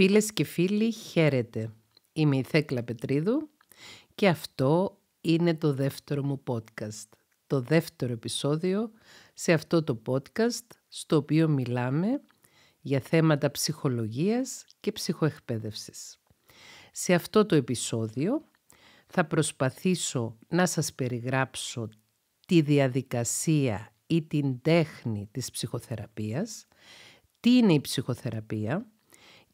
Φίλες και φίλοι, χαίρετε. Είμαι η Θέκλα Πετρίδου και αυτό είναι το δεύτερο μου podcast. Το δεύτερο επεισόδιο σε αυτό το podcast στο οποίο μιλάμε για θέματα ψυχολογίας και ψυχοεκπαίδευσης. Σε αυτό το επεισόδιο θα προσπαθήσω να σας περιγράψω τη διαδικασία ή την τέχνη της ψυχοθεραπείας, τι είναι η ψυχοθεραπεία,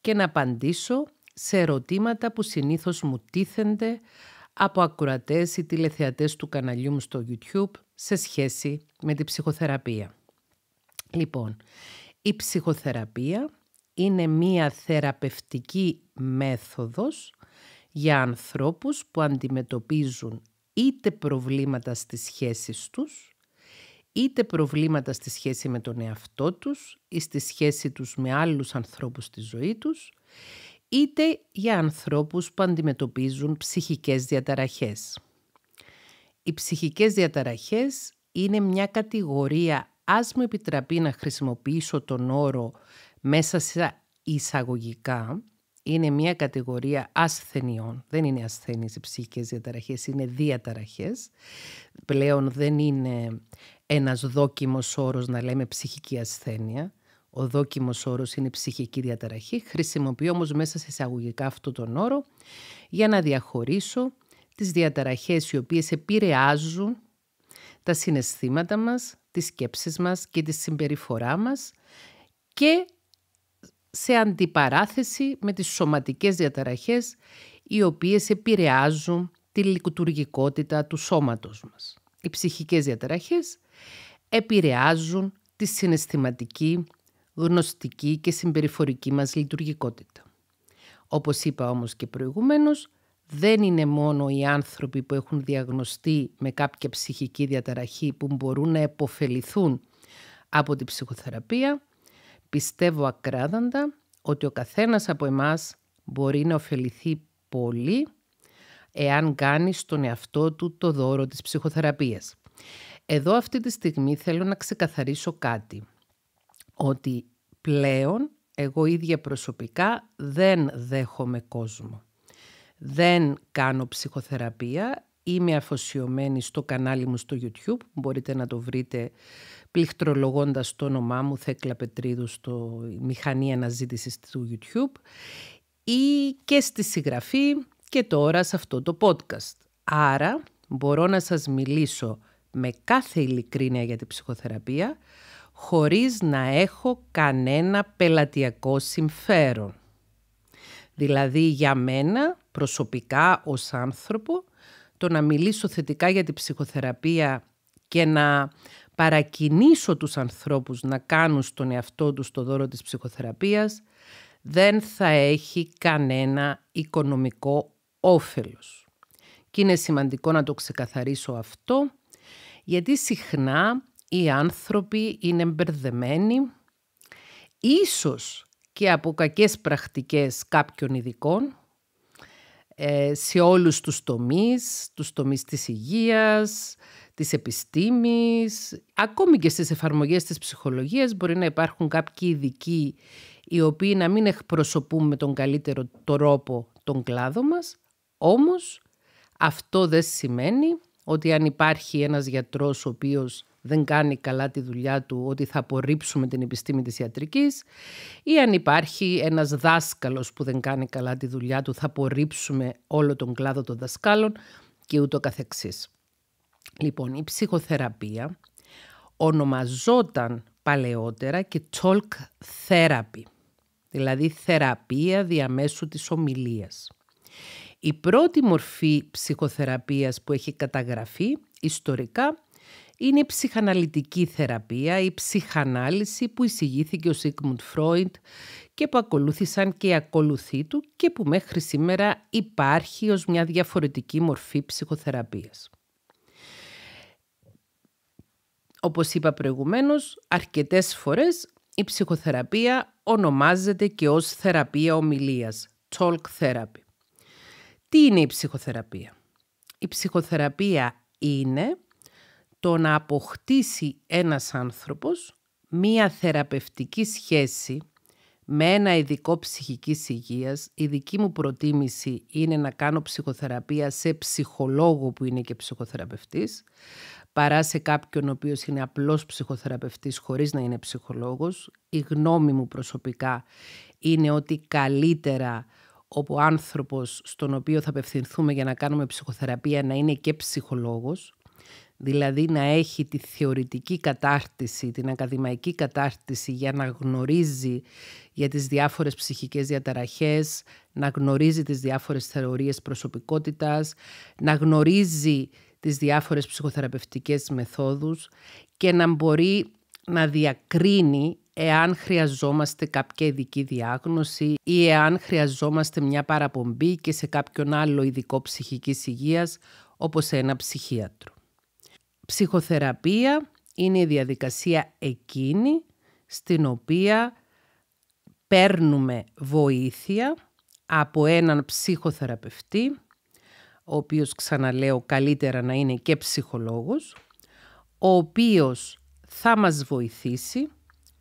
και να απαντήσω σε ερωτήματα που συνήθως μου τίθενται από ακροατές ή τηλεθεατές του καναλιού μου στο YouTube σε σχέση με την ψυχοθεραπεία. Λοιπόν, η ψυχοθεραπεία είναι μία θεραπευτική μέθοδος για ανθρώπους που αντιμετωπίζουν είτε προβλήματα στις σχέσεις τους, είτε προβλήματα στη σχέση με τον εαυτό τους ή στη σχέση τους με άλλους ανθρώπους στη ζωή τους, είτε για ανθρώπους που αντιμετωπίζουν ψυχικές διαταραχές. Οι ψυχικές διαταραχές είναι μια κατηγορία, ας μου επιτραπεί να χρησιμοποιήσω τον όρο μέσα σε εισαγωγικά, είναι μια κατηγορία ασθενειών. Δεν είναι ασθένειες οι ψυχικές διαταραχές, είναι διαταραχές. Πλέον δεν είναι ένας δόκιμος όρος να λέμε ψυχική ασθένεια. Ο δόκιμος όρος είναι ψυχική διαταραχή. Χρησιμοποιώ όμως μέσα σε εισαγωγικά αυτό τον όρο για να διαχωρίσω τις διαταραχές οι οποίες επηρεάζουν τα συναισθήματα μας, τις σκέψεις μας και τη συμπεριφορά μας και σε αντιπαράθεση με τις σωματικές διαταραχές οι οποίες επηρεάζουν τη λειτουργικότητα του σώματος μας οι ψυχικές διαταραχές επηρεάζουν τη συναισθηματική, γνωστική και συμπεριφορική μας λειτουργικότητα. Όπως είπα όμως και προηγουμένως, δεν είναι μόνο οι άνθρωποι που έχουν διαγνωστεί με κάποια ψυχική διαταραχή που μπορούν να επωφεληθούν από την ψυχοθεραπεία. Πιστεύω ακράδαντα ότι ο καθένας από εμάς μπορεί να ωφεληθεί πολύ εάν κάνεις στον εαυτό του το δώρο της ψυχοθεραπείας. Εδώ αυτή τη στιγμή θέλω να ξεκαθαρίσω κάτι, ότι πλέον εγώ ίδια προσωπικά δεν δέχομαι κόσμο. Δεν κάνω ψυχοθεραπεία, είμαι αφοσιωμένη στο κανάλι μου στο YouTube, μπορείτε να το βρείτε πληκτρολογώντας το όνομά μου Θέκλα Πετρίδου στο μηχανή αναζήτησης του YouTube ή και στη συγγραφή και τώρα σε αυτό το podcast. Άρα μπορώ να σας μιλήσω με κάθε ειλικρίνεια για την ψυχοθεραπεία χωρίς να έχω κανένα πελατειακό συμφέρον. Δηλαδή για μένα προσωπικά ως άνθρωπο το να μιλήσω θετικά για την ψυχοθεραπεία και να παρακινήσω τους ανθρώπους να κάνουν στον εαυτό τους το δώρο της ψυχοθεραπείας δεν θα έχει κανένα οικονομικό όφελος. Και είναι σημαντικό να το ξεκαθαρίσω αυτό, γιατί συχνά οι άνθρωποι είναι μπερδεμένοι, ίσως και από κακές πρακτικές κάποιων ειδικών, ε, σε όλους τους τομείς, τους τομείς της υγείας, της επιστήμης, ακόμη και στις εφαρμογές της ψυχολογίας μπορεί να υπάρχουν κάποιοι ειδικοί οι οποίοι να μην εκπροσωπούν με τον καλύτερο τρόπο τον κλάδο μας όμως αυτό δεν σημαίνει ότι αν υπάρχει ένας γιατρός ο οποίος δεν κάνει καλά τη δουλειά του, ότι θα απορρίψουμε την επιστήμη της ιατρικής ή αν υπάρχει ένας δάσκαλος που δεν κάνει καλά τη δουλειά του, θα απορρίψουμε όλο τον κλάδο των δασκάλων και ούτω καθεξής. Λοιπόν, η ψυχοθεραπεία ονομαζόταν παλαιότερα και talk therapy, δηλαδή θεραπεία διαμέσου της ομιλίας. Η πρώτη μορφή ψυχοθεραπείας που έχει καταγραφεί ιστορικά είναι η ψυχαναλυτική θεραπεία, η ψυχανάλυση που εισηγήθηκε ο Σίγμουντ Φρόιντ και που ακολούθησαν και οι ακολουθοί του και που μέχρι σήμερα υπάρχει ως μια διαφορετική μορφή ψυχοθεραπείας. Όπως είπα προηγουμένως, αρκετές φορές η ψυχοθεραπεία ονομάζεται και ως θεραπεία ομιλίας, talk therapy. Τι είναι η ψυχοθεραπεία. Η ψυχοθεραπεία είναι το να αποκτήσει ένας άνθρωπος μία θεραπευτική σχέση με ένα ειδικό ψυχικής υγείας. Η δική μου προτίμηση είναι να κάνω ψυχοθεραπεία σε ψυχολόγο που είναι και ψυχοθεραπευτής, παρά σε κάποιον ο οποίος είναι απλός ψυχοθεραπευτής χωρίς να είναι ψυχολόγος. Η γνώμη μου προσωπικά είναι ότι καλύτερα όπου ο άνθρωπος στον οποίο θα απευθυνθούμε για να κάνουμε ψυχοθεραπεία να είναι και ψυχολόγος, δηλαδή να έχει τη θεωρητική κατάρτιση, την ακαδημαϊκή κατάρτιση για να γνωρίζει για τις διάφορες ψυχικές διαταραχές, να γνωρίζει τις διάφορες θεωρίες προσωπικότητας, να γνωρίζει τις διάφορες ψυχοθεραπευτικές μεθόδους και να μπορεί να διακρίνει εάν χρειαζόμαστε κάποια ειδική διάγνωση ή εάν χρειαζόμαστε μια παραπομπή και σε κάποιον άλλο ειδικό ψυχικής υγείας όπως ένα ψυχίατρο. Ψυχοθεραπεία είναι η διαδικασία εκείνη στην οποία παίρνουμε βοήθεια από έναν ψυχοθεραπευτή, ο οποίος ξαναλέω καλύτερα να είναι και ψυχολόγος, ο οποίος θα μας βοηθήσει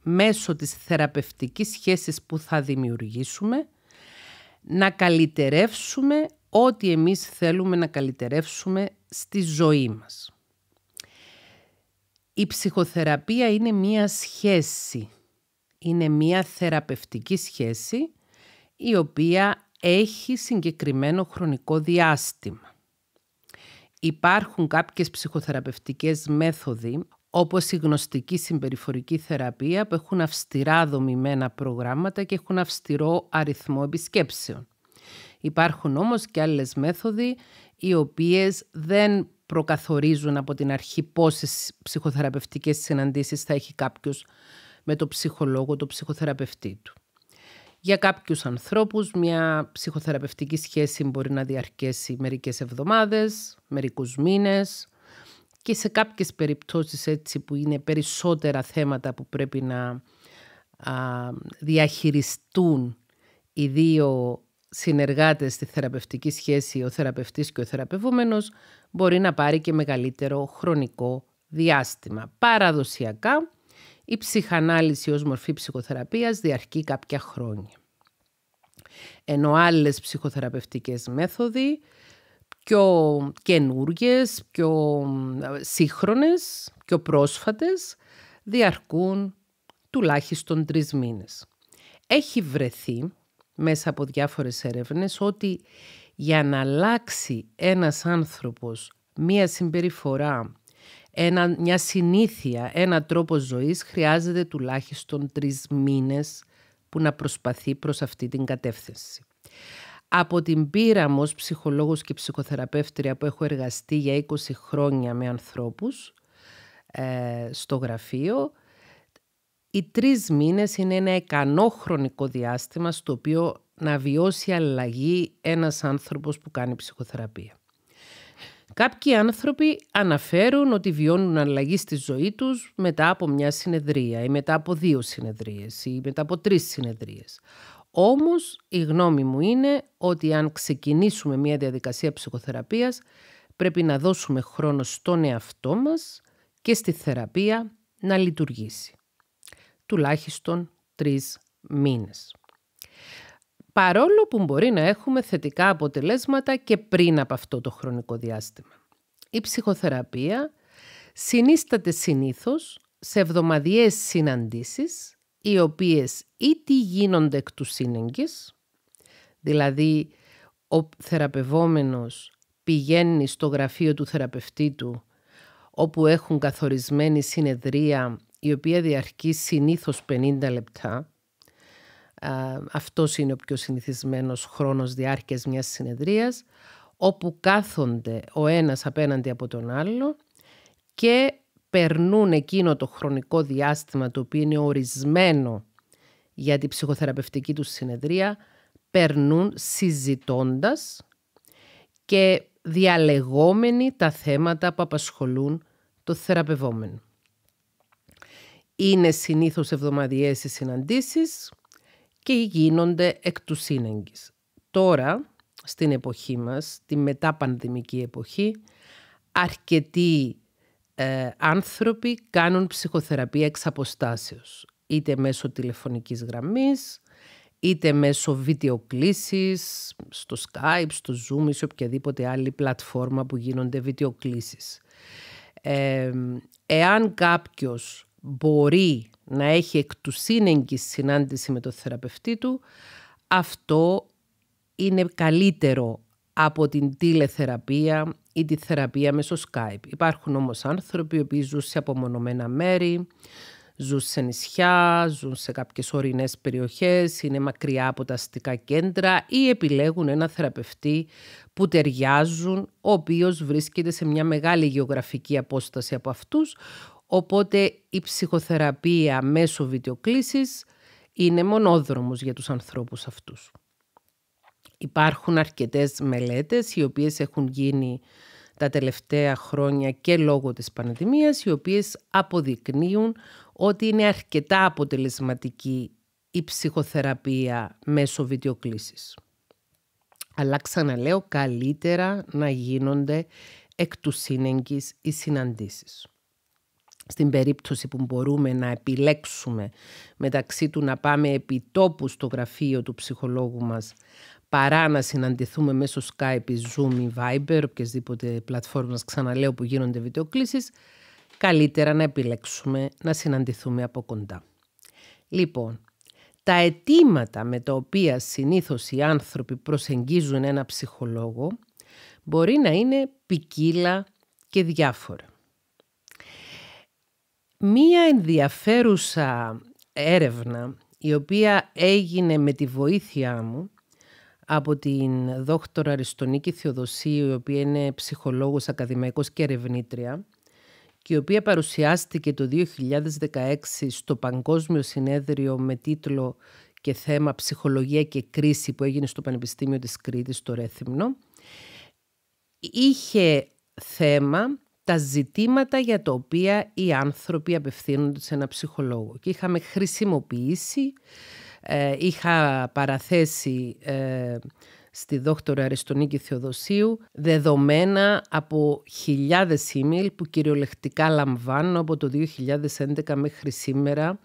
μέσω της θεραπευτικής σχέσης που θα δημιουργήσουμε να καλυτερεύσουμε ό,τι εμείς θέλουμε να καλυτερεύσουμε στη ζωή μας. Η ψυχοθεραπεία είναι μία σχέση, είναι μία θεραπευτική σχέση η οποία έχει συγκεκριμένο χρονικό διάστημα. Υπάρχουν κάποιες ψυχοθεραπευτικές μέθοδοι όπως η γνωστική συμπεριφορική θεραπεία που έχουν αυστηρά δομημένα προγράμματα και έχουν αυστηρό αριθμό επισκέψεων. Υπάρχουν όμως και άλλες μέθοδοι οι οποίες δεν προκαθορίζουν από την αρχή πόσες ψυχοθεραπευτικές συναντήσεις θα έχει κάποιος με το ψυχολόγο, το ψυχοθεραπευτή του. Για κάποιους ανθρώπους μια ψυχοθεραπευτική σχέση μπορεί να διαρκέσει μερικές εβδομάδες, μερικούς μήνες, και σε κάποιες περιπτώσεις έτσι που είναι περισσότερα θέματα που πρέπει να διαχειριστούν οι δύο συνεργάτες στη θεραπευτική σχέση, ο θεραπευτής και ο θεραπευόμενος, μπορεί να πάρει και μεγαλύτερο χρονικό διάστημα. Παραδοσιακά, η ψυχανάλυση ως μορφή ψυχοθεραπείας διαρκεί κάποια χρόνια. Ενώ άλλες ψυχοθεραπευτικές μέθοδοι πιο καινούργιες, πιο ε, σύγχρονες, πιο πρόσφατες, διαρκούν τουλάχιστον τρεις μήνες. Έχει βρεθεί μέσα από διάφορες έρευνες ότι για να αλλάξει ένας άνθρωπος μία συμπεριφορά, ένα, μια συνήθεια, ένα τρόπο ζωής χρειάζεται τουλάχιστον τρεις μήνες που να προσπαθεί προς αυτή την κατεύθυνση από την πείρα μου ψυχολόγος και ψυχοθεραπεύτρια που έχω εργαστεί για 20 χρόνια με ανθρώπους ε, στο γραφείο, οι τρεις μήνες είναι ένα ικανό χρονικό διάστημα στο οποίο να βιώσει αλλαγή ένας άνθρωπος που κάνει ψυχοθεραπεία. Κάποιοι άνθρωποι αναφέρουν ότι βιώνουν αλλαγή στη ζωή τους μετά από μια συνεδρία ή μετά από δύο συνεδρίες ή μετά από τρεις συνεδρίες. Όμως η γνώμη μου είναι ότι αν ξεκινήσουμε μια διαδικασία ψυχοθεραπείας πρέπει να δώσουμε χρόνο στον εαυτό μας και στη θεραπεία να λειτουργήσει. Τουλάχιστον τρεις μήνες. Παρόλο που μπορεί να έχουμε θετικά αποτελέσματα και πριν από αυτό το χρονικό διάστημα. Η ψυχοθεραπεία συνίσταται συνήθως σε εβδομαδιαίες συναντήσεις οι οποίες είτε γίνονται εκ του σύνεγγης, δηλαδή ο θεραπευόμενος πηγαίνει στο γραφείο του θεραπευτή του, όπου έχουν καθορισμένη συνεδρία, η οποία διαρκεί συνήθως 50 λεπτά. Αυτός είναι ο πιο συνηθισμένος χρόνος διάρκειας μιας συνεδρίας, όπου κάθονται ο ένας απέναντι από τον άλλο και περνούν εκείνο το χρονικό διάστημα το οποίο είναι ορισμένο για την ψυχοθεραπευτική τους συνεδρία, περνούν συζητώντας και διαλεγόμενοι τα θέματα που απασχολούν το θεραπευόμενο. Είναι συνήθως εβδομαδιαίες οι συναντήσεις και γίνονται εκ του σύνεγγης. Τώρα, στην εποχή μας, τη μετά-πανδημική εποχή, αρκετοί ε, άνθρωποι κάνουν ψυχοθεραπεία εξ αποστάσεως. Είτε μέσω τηλεφωνικής γραμμής, είτε μέσω βιντεοκλήσεις, στο Skype, στο Zoom ή σε οποιαδήποτε άλλη πλατφόρμα που γίνονται βιντεοκλήσεις. Ε, εάν κάποιος μπορεί να έχει εκ του συνάντηση με τον θεραπευτή του, αυτό είναι καλύτερο από την τηλεθεραπεία ή τη θεραπεία μέσω Skype. Υπάρχουν όμως άνθρωποι οι οποίοι ζουν σε απομονωμένα μέρη, ζουν σε νησιά, ζουν σε κάποιες ορεινές περιοχές, είναι μακριά από τα αστικά κέντρα ή επιλέγουν ένα θεραπευτή που ταιριάζουν, ο οποίος βρίσκεται σε μια μεγάλη γεωγραφική απόσταση από αυτούς, οπότε η ψυχοθεραπεία μέσω βιντεοκλήσης είναι μονόδρομος για τους ανθρώπους αυτούς. Υπάρχουν αρκετές μελέτες οι οποίες έχουν γίνει τα τελευταία χρόνια και λόγω της πανδημίας, οι οποίες αποδεικνύουν ότι είναι αρκετά αποτελεσματική η ψυχοθεραπεία μέσω βιντεοκλήσης. Αλλά ξαναλέω καλύτερα να γίνονται εκ του σύνεγγυς οι συναντήσεις. Στην περίπτωση που μπορούμε να επιλέξουμε μεταξύ του να πάμε επιτόπου στο γραφείο του ψυχολόγου μας παρά να συναντηθούμε μέσω Skype, Zoom ή Viber, οποιασδήποτε πλατφόρμα, ξαναλέω που γίνονται βιντεοκλήσεις, καλύτερα να επιλέξουμε να συναντηθούμε από κοντά. Λοιπόν, τα αιτήματα με τα οποία συνήθως οι άνθρωποι προσεγγίζουν ένα ψυχολόγο μπορεί να είναι ποικίλα και διάφορα. Μία ενδιαφέρουσα έρευνα η οποία έγινε με τη βοήθειά μου από την δόκτωρα Αριστονίκη Θεοδοσίου, η οποία είναι ψυχολόγος, ακαδημαϊκός και ερευνήτρια και η οποία παρουσιάστηκε το 2016 στο Παγκόσμιο Συνέδριο με τίτλο και θέμα «Ψυχολογία και κρίση» που έγινε στο Πανεπιστήμιο της Κρήτης, στο Ρέθυμνο, είχε θέμα τα ζητήματα για τα οποία οι άνθρωποι απευθύνονται σε ένα ψυχολόγο. Και είχαμε χρησιμοποιήσει ε, είχα παραθέσει ε, στη δόκτωρα Αριστονίκη Θεοδοσίου δεδομένα από χιλιάδες email που κυριολεκτικά λαμβάνω από το 2011 μέχρι σήμερα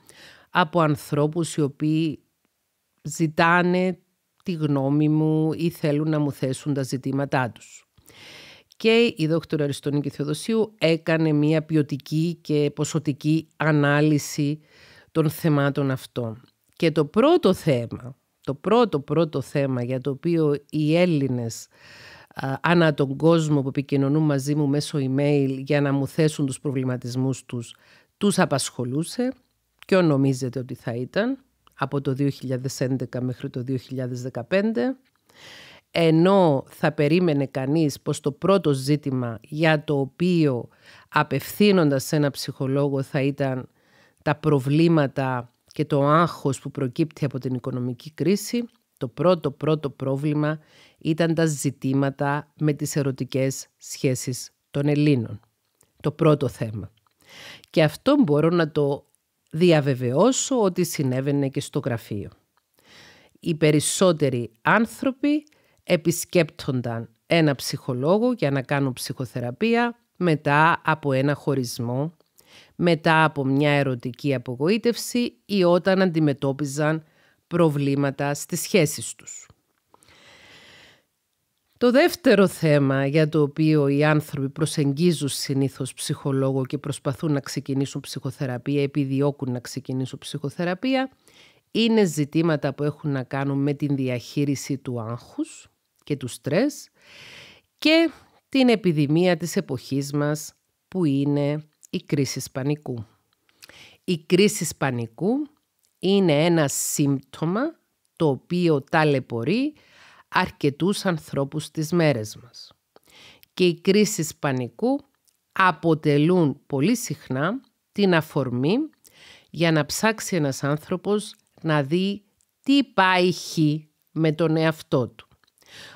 από ανθρώπους οι οποίοι ζητάνε τη γνώμη μου ή θέλουν να μου θέσουν τα ζητήματά τους. Και η δόκτωρα Αριστονίκη Θεοδοσίου έκανε μια ποιοτική και ποσοτική ανάλυση των θεμάτων αυτών. Και το πρώτο θέμα, το πρώτο πρώτο θέμα για το οποίο οι Έλληνες ανά τον κόσμο που επικοινωνούν μαζί μου μέσω email για να μου θέσουν τους προβληματισμούς τους, τους απασχολούσε. και νομίζετε ότι θα ήταν από το 2011 μέχρι το 2015 ενώ θα περίμενε κανείς πως το πρώτο ζήτημα για το οποίο απευθύνοντας σε ένα ψυχολόγο θα ήταν τα προβλήματα και το άγχος που προκύπτει από την οικονομική κρίση, το πρώτο πρώτο πρόβλημα ήταν τα ζητήματα με τις ερωτικές σχέσεις των Ελλήνων. Το πρώτο θέμα. Και αυτό μπορώ να το διαβεβαιώσω ότι συνέβαινε και στο γραφείο. Οι περισσότεροι άνθρωποι επισκέπτονταν ένα ψυχολόγο για να κάνουν ψυχοθεραπεία μετά από ένα χωρισμό μετά από μια ερωτική απογοήτευση ή όταν αντιμετώπιζαν προβλήματα στις σχέσεις τους. Το δεύτερο θέμα για το οποίο οι άνθρωποι προσεγγίζουν συνήθως ψυχολόγο και προσπαθούν να ξεκινήσουν ψυχοθεραπεία, επιδιώκουν να ξεκινήσουν ψυχοθεραπεία, είναι ζητήματα που έχουν να κάνουν με την διαχείριση του άγχους και του στρες και την επιδημία της εποχής μας που είναι η κρίσεις πανικού. Η κρίσεις πανικού είναι ένα σύμπτωμα το οποίο ταλαιπωρεί αρκετούς ανθρώπους στις μέρες μας. Και οι κρίσει πανικού αποτελούν πολύ συχνά την αφορμή για να ψάξει ένας άνθρωπος να δει τι πάει με τον εαυτό του.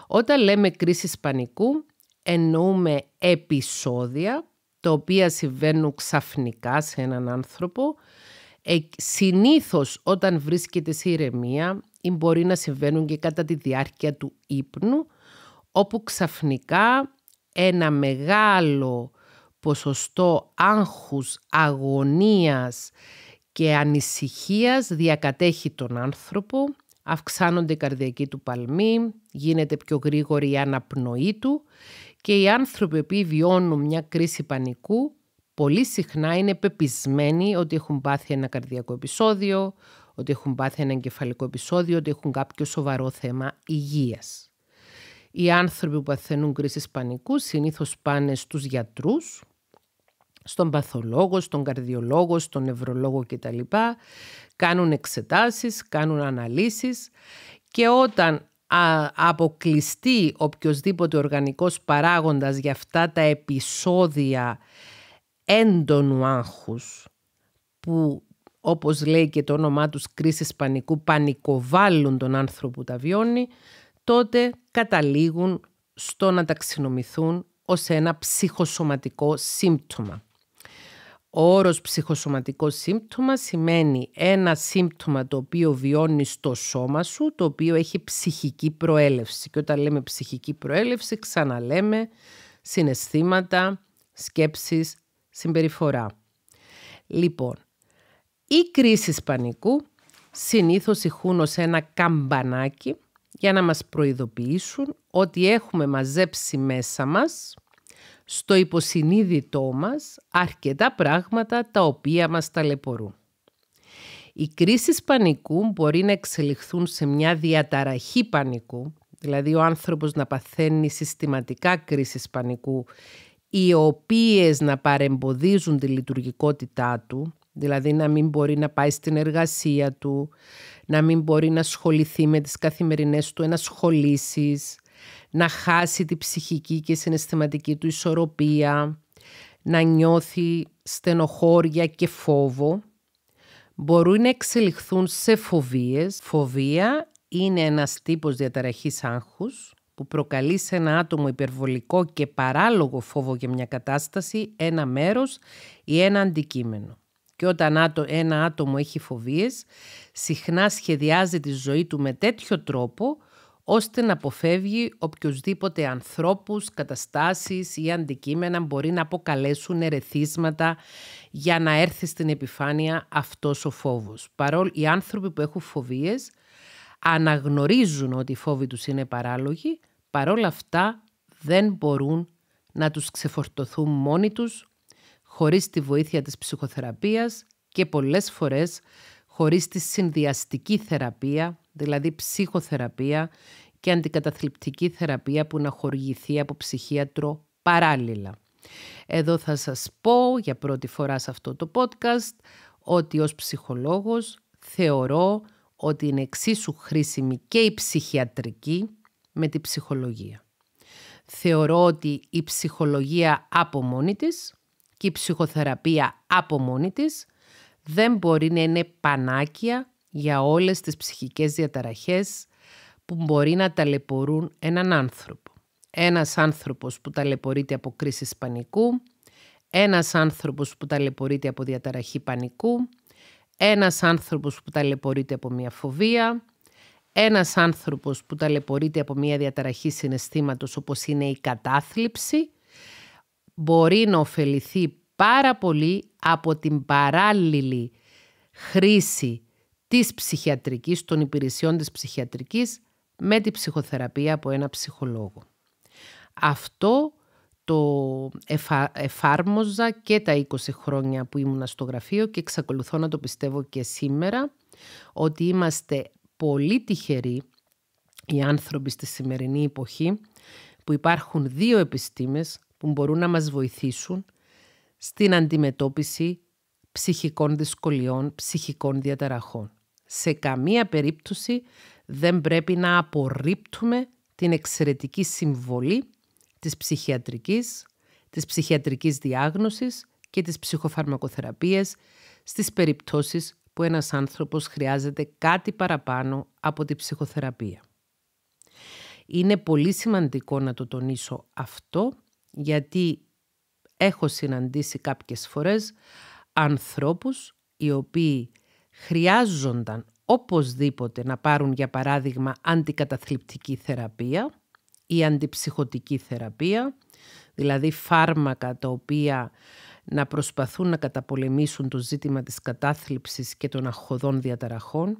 Όταν λέμε κρίσεις πανικού εννοούμε επεισόδια τα οποία συμβαίνουν ξαφνικά σε έναν άνθρωπο, ε, συνήθως όταν βρίσκεται σε ηρεμία ή μπορεί να συμβαίνουν και κατά τη διάρκεια του ύπνου, όπου ξαφνικά ένα μεγάλο ποσοστό άγχους, αγωνίας και ανησυχίας διακατέχει τον άνθρωπο, αυξάνονται οι καρδιακοί του παλμοί, γίνεται πιο γρήγορη η αναπνοή του και οι άνθρωποι που βιώνουν μια κρίση πανικού πολύ συχνά είναι πεπισμένοι ότι έχουν πάθει ένα καρδιακό επεισόδιο, ότι έχουν πάθει ένα εγκεφαλικό επεισόδιο, ότι έχουν κάποιο σοβαρό θέμα υγείας. Οι άνθρωποι που παθαίνουν κρίσης πανικού συνήθως πάνε στους γιατρούς, στον παθολόγο, στον καρδιολόγο, στον νευρολόγο κτλ. Κάνουν εξετάσεις, κάνουν αναλύσεις και όταν αποκλειστεί οποιοδήποτε οργανικός παράγοντας για αυτά τα επεισόδια έντονου άγχους που όπως λέει και το όνομά τους κρίσης πανικού πανικοβάλλουν τον άνθρωπο που τα βιώνει τότε καταλήγουν στο να ταξινομηθούν ως ένα ψυχοσωματικό σύμπτωμα. Ο όρος ψυχοσωματικός σύμπτωμα σημαίνει ένα σύμπτωμα το οποίο βιώνεις στο σώμα σου, το οποίο έχει ψυχική προέλευση. Και όταν λέμε ψυχική προέλευση, ξαναλέμε συναισθήματα, σκέψεις, συμπεριφορά. Λοιπόν, οι κρίσεις πανικού συνήθως ηχούν ως ένα καμπανάκι για να μας προειδοποιήσουν ότι έχουμε μαζέψει μέσα μας στο υποσυνείδητό μας αρκετά πράγματα τα οποία μας ταλαιπωρούν. Οι κρίσεις πανικού μπορεί να εξελιχθούν σε μια διαταραχή πανικού, δηλαδή ο άνθρωπος να παθαίνει συστηματικά κρίσεις πανικού, οι οποίες να παρεμποδίζουν τη λειτουργικότητά του, δηλαδή να μην μπορεί να πάει στην εργασία του, να μην μπορεί να ασχοληθεί με τις καθημερινές του ενασχολήσεις, να χάσει τη ψυχική και συναισθηματική του ισορροπία, να νιώθει στενοχώρια και φόβο. Μπορούν να εξελιχθούν σε φοβίες. Φοβία είναι ένας τύπος διαταραχής άγχους που προκαλεί σε ένα άτομο υπερβολικό και παράλογο φόβο για μια κατάσταση, ένα μέρος ή ένα αντικείμενο. Και όταν ένα άτομο έχει φοβίες, συχνά σχεδιάζει τη ζωή του με τέτοιο τρόπο ώστε να αποφεύγει οποιοδήποτε ανθρώπους, καταστάσεις ή αντικείμενα μπορεί να αποκαλέσουν ερεθίσματα για να έρθει στην επιφάνεια αυτός ο φόβος. Παρόλο οι άνθρωποι που έχουν φοβίες αναγνωρίζουν ότι οι φόβοι τους είναι παράλογοι, παρόλα αυτά δεν μπορούν να τους ξεφορτωθούν μόνοι τους χωρίς τη βοήθεια της ψυχοθεραπείας και πολλές φορές χωρίς τη συνδυαστική θεραπεία, δηλαδή ψυχοθεραπεία και αντικαταθλιπτική θεραπεία που να χορηγηθεί από ψυχίατρο παράλληλα. Εδώ θα σας πω για πρώτη φορά σε αυτό το podcast ότι ως ψυχολόγος θεωρώ ότι είναι εξίσου χρήσιμη και η ψυχιατρική με τη ψυχολογία. Θεωρώ ότι η ψυχολογία από μόνη της και η ψυχοθεραπεία από μόνη της δεν μπορεί να είναι πανάκια για όλες τις ψυχικές διαταραχές που μπορεί να ταλαιπωρούν έναν άνθρωπο. Ένας άνθρωπος που ταλαιπωρείται από κρίση πανικού, ένας άνθρωπος που ταλαιπωρείται από διαταραχή πανικού, ένας άνθρωπος που ταλαιπωρείται από μια φοβία, ένας άνθρωπος που ταλαιπωρείται από μια διαταραχή συναισθήματος όπως είναι η κατάθλιψη, μπορεί να ωφεληθεί πάρα πολύ από την παράλληλη χρήση της ψυχιατρικής, των υπηρεσιών της ψυχιατρικής με τη ψυχοθεραπεία από ένα ψυχολόγο. Αυτό το εφα... εφάρμοζα και τα 20 χρόνια που ήμουνα στο γραφείο και εξακολουθώ να το πιστεύω και σήμερα ότι είμαστε πολύ τυχεροί οι άνθρωποι στη σημερινή εποχή που υπάρχουν δύο επιστήμες που μπορούν να μας βοηθήσουν στην αντιμετώπιση ψυχικών δυσκολιών, ψυχικών διαταραχών. Σε καμία περίπτωση δεν πρέπει να απορρίπτουμε την εξαιρετική συμβολή της ψυχιατρικής, της ψυχιατρικής διάγνωσης και της ψυχοφαρμακοθεραπείας στις περιπτώσεις που ένας άνθρωπος χρειάζεται κάτι παραπάνω από τη ψυχοθεραπεία. Είναι πολύ σημαντικό να το τονίσω αυτό γιατί έχω συναντήσει κάποιες φορές ανθρώπους οι οποίοι χρειάζονταν οπωσδήποτε να πάρουν για παράδειγμα αντικαταθλιπτική θεραπεία ή αντιψυχωτική θεραπεία, δηλαδή φάρμακα τα οποία να προσπαθούν να καταπολεμήσουν το ζήτημα της κατάθλιψης και των αχωδών διαταραχών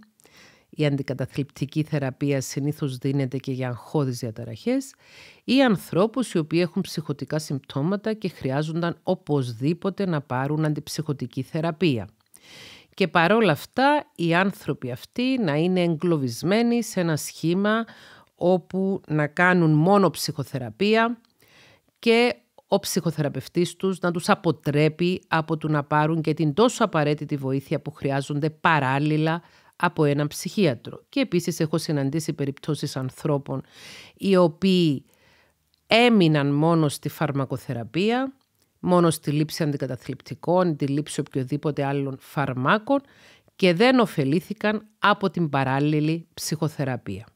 η αντικαταθλιπτική θεραπεία συνήθως δίνεται και για αγχώδεις διαταραχές ή ανθρώπους οι οποίοι έχουν ψυχοτικά συμπτώματα και χρειάζονταν οπωσδήποτε να πάρουν αντιψυχοτική θεραπεία. Και παρόλα αυτά οι άνθρωποι αυτοί να είναι εγκλωβισμένοι σε ένα σχήμα όπου να κάνουν μόνο ψυχοθεραπεία και ο ψυχοθεραπευτής τους να τους αποτρέπει από το να πάρουν και την τόσο απαραίτητη βοήθεια που χρειάζονται παράλληλα από έναν ψυχίατρο. Και επίσης έχω συναντήσει περιπτώσεις ανθρώπων οι οποίοι έμειναν μόνο στη φαρμακοθεραπεία, μόνο στη λήψη αντικαταθλιπτικών, τη λήψη οποιοδήποτε άλλων φαρμάκων και δεν ωφελήθηκαν από την παράλληλη ψυχοθεραπεία.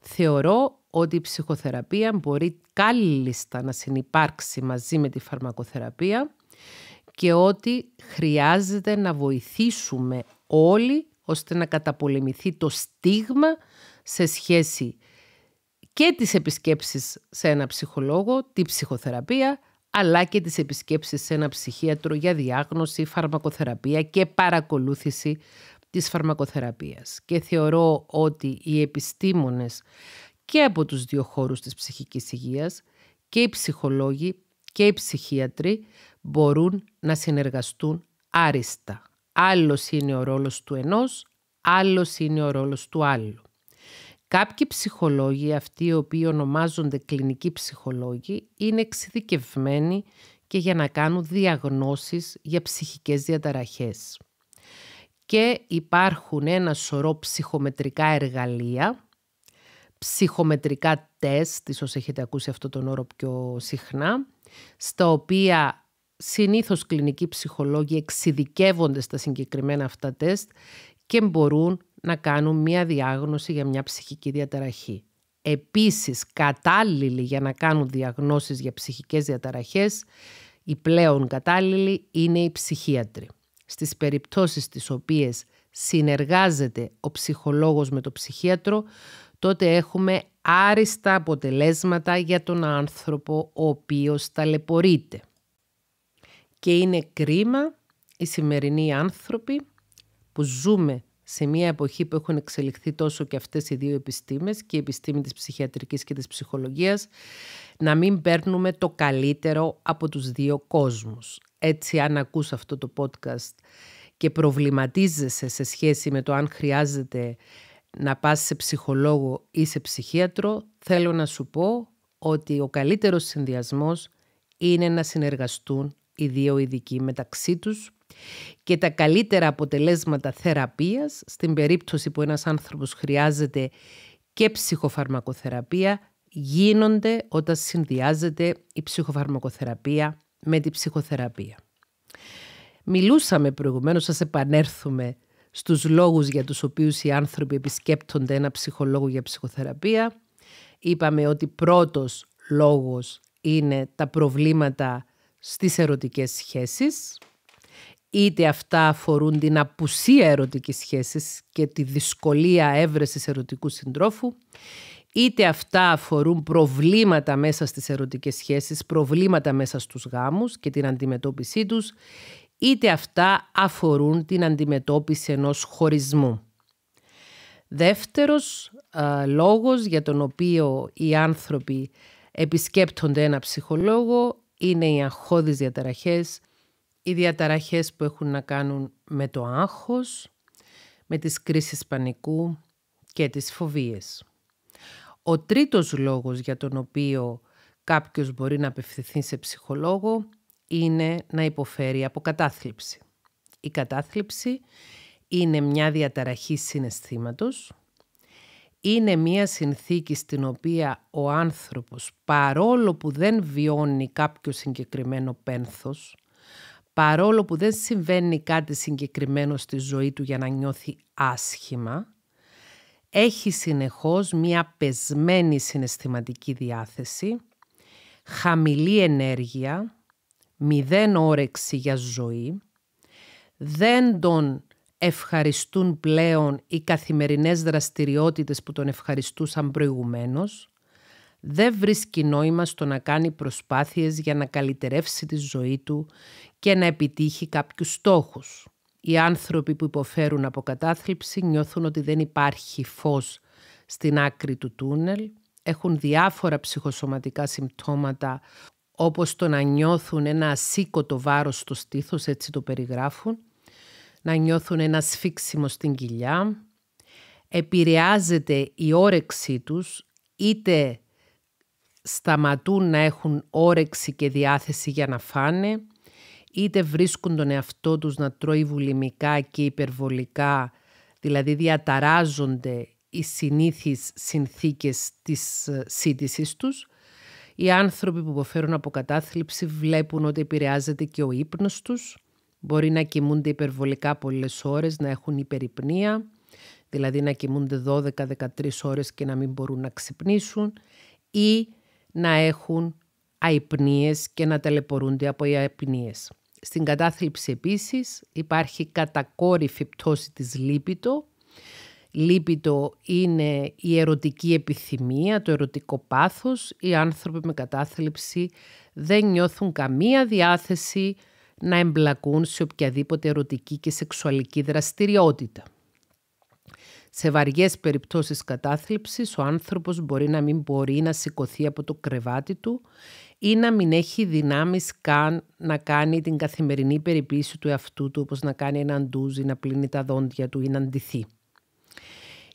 Θεωρώ ότι η ψυχοθεραπεία μπορεί κάλλιστα να συνεπάρξει μαζί με τη φαρμακοθεραπεία και ότι χρειάζεται να βοηθήσουμε όλοι ώστε να καταπολεμηθεί το στίγμα σε σχέση και τις επισκέψεις σε ένα ψυχολόγο, τη ψυχοθεραπεία, αλλά και τις επισκέψεις σε ένα ψυχίατρο για διάγνωση, φαρμακοθεραπεία και παρακολούθηση της φαρμακοθεραπείας. Και θεωρώ ότι οι επιστήμονες και από τους δύο χώρους της ψυχικής υγείας και οι ψυχολόγοι και οι ψυχίατροι μπορούν να συνεργαστούν άριστα. Άλλος είναι ο ρόλος του ενός, άλλος είναι ο ρόλος του άλλου. Κάποιοι ψυχολόγοι, αυτοί οι οποίοι ονομάζονται κλινικοί ψυχολόγοι, είναι εξειδικευμένοι και για να κάνουν διαγνώσεις για ψυχικές διαταραχές. Και υπάρχουν ένα σωρό ψυχομετρικά εργαλεία, ψυχομετρικά τεστ, ίσως έχετε ακούσει αυτό τον όρο πιο συχνά, στα οποία συνήθως κλινικοί ψυχολόγοι εξειδικεύονται στα συγκεκριμένα αυτά τεστ και μπορούν να κάνουν μία διάγνωση για μια ψυχική διαταραχή. Επίσης, κατάλληλοι για να κάνουν διαγνώσεις για ψυχικές διαταραχές, οι πλέον κατάλληλοι είναι οι ψυχίατροι. Στις περιπτώσεις τις οποίες συνεργάζεται ο ψυχολόγος με το ψυχίατρο, τότε έχουμε άριστα αποτελέσματα για τον άνθρωπο ο οποίος ταλαιπωρείται. Και είναι κρίμα οι σημερινοί άνθρωποι που ζούμε σε μια εποχή που έχουν εξελιχθεί τόσο και αυτές οι δύο επιστήμες και η επιστήμη της ψυχιατρικής και της ψυχολογίας να μην παίρνουμε το καλύτερο από τους δύο κόσμους. Έτσι αν ακούς αυτό το podcast και προβληματίζεσαι σε σχέση με το αν χρειάζεται να πας σε ψυχολόγο ή σε ψυχίατρο, θέλω να σου πω ότι ο καλύτερος συνδυασμός είναι να συνεργαστούν οι δύο ειδικοί μεταξύ τους και τα καλύτερα αποτελέσματα θεραπείας στην περίπτωση που ένας άνθρωπος χρειάζεται και ψυχοφαρμακοθεραπεία γίνονται όταν συνδυάζεται η ψυχοφαρμακοθεραπεία με τη ψυχοθεραπεία. Μιλούσαμε προηγουμένως, σας επανέρθουμε στους λόγους για τους οποίους οι άνθρωποι επισκέπτονται ένα ψυχολόγο για ψυχοθεραπεία. Είπαμε ότι πρώτος λόγος είναι τα προβλήματα στις ερωτικές σχέσεις, είτε αυτά αφορούν την απουσία ερωτικής σχέσης και τη δυσκολία έβρεσης ερωτικού συντρόφου, είτε αυτά αφορούν προβλήματα μέσα στις ερωτικές σχέσεις, προβλήματα μέσα στους γάμους και την αντιμετώπιση τους, είτε αυτά αφορούν την αντιμετώπιση ενός χωρισμού. Δεύτερος α, λόγος για τον οποίο οι άνθρωποι επισκέπτονται ένα ψυχολόγο είναι οι αγχώδεις διαταραχές, οι διαταραχές που έχουν να κάνουν με το άγχος, με τις κρίσεις πανικού και τις φοβίες. Ο τρίτος λόγος για τον οποίο κάποιος μπορεί να απευθυνθεί σε ψυχολόγο είναι να υποφέρει από κατάθλιψη. Η κατάθλιψη είναι μια διαταραχή συναισθήματος είναι μια συνθήκη στην οποία ο άνθρωπος παρόλο που δεν βιώνει κάποιο συγκεκριμένο πένθος, παρόλο που δεν συμβαίνει κάτι συγκεκριμένο στη ζωή του για να νιώθει άσχημα, έχει συνεχώς μια πεσμένη συναισθηματική διάθεση, χαμηλή ενέργεια, μηδέν όρεξη για ζωή, δεν τον ευχαριστούν πλέον οι καθημερινές δραστηριότητες που τον ευχαριστούσαν προηγουμένως, δεν βρίσκει νόημα στο να κάνει προσπάθειες για να καλυτερεύσει τη ζωή του και να επιτύχει κάποιους στόχους. Οι άνθρωποι που υποφέρουν από κατάθλιψη νιώθουν ότι δεν υπάρχει φως στην άκρη του τούνελ, έχουν διάφορα ψυχοσωματικά συμπτώματα όπως το να νιώθουν ένα ασήκωτο βάρος στο στήθος, έτσι το περιγράφουν, να νιώθουν ένα σφίξιμο στην κοιλιά, επηρεάζεται η όρεξή τους, είτε σταματούν να έχουν όρεξη και διάθεση για να φάνε, είτε βρίσκουν τον εαυτό τους να τρώει βουλημικά και υπερβολικά, δηλαδή διαταράζονται οι συνήθεις συνθήκες της ε, σύντησης τους. Οι άνθρωποι που υποφέρουν από κατάθλιψη βλέπουν ότι επηρεάζεται και ο ύπνος τους Μπορεί να κοιμούνται υπερβολικά πολλές ώρες, να έχουν υπερυπνία, δηλαδή να κοιμούνται 12-13 ώρες και να μην μπορούν να ξυπνήσουν ή να έχουν αϊπνίες και να ταλαιπωρούνται από οι αϊπνίες. Στην κατάθλιψη επίσης υπάρχει κατακόρυφη πτώση της λύπητο. Λίπητο είναι η ερωτική επιθυμία, το ερωτικό πάθος. Οι άνθρωποι με κατάθλιψη δεν νιώθουν καμία διάθεση να εμπλακούν σε οποιαδήποτε ερωτική και σεξουαλική δραστηριότητα. Σε βαριές περιπτώσεις κατάθλιψης, ο άνθρωπος μπορεί να μην μπορεί να σηκωθεί από το κρεβάτι του ή να μην έχει δυνάμεις καν να κάνει την καθημερινή περιποίηση του εαυτού του, όπως να κάνει έναν ντουζ να πλύνει τα δόντια του ή να ντυθεί.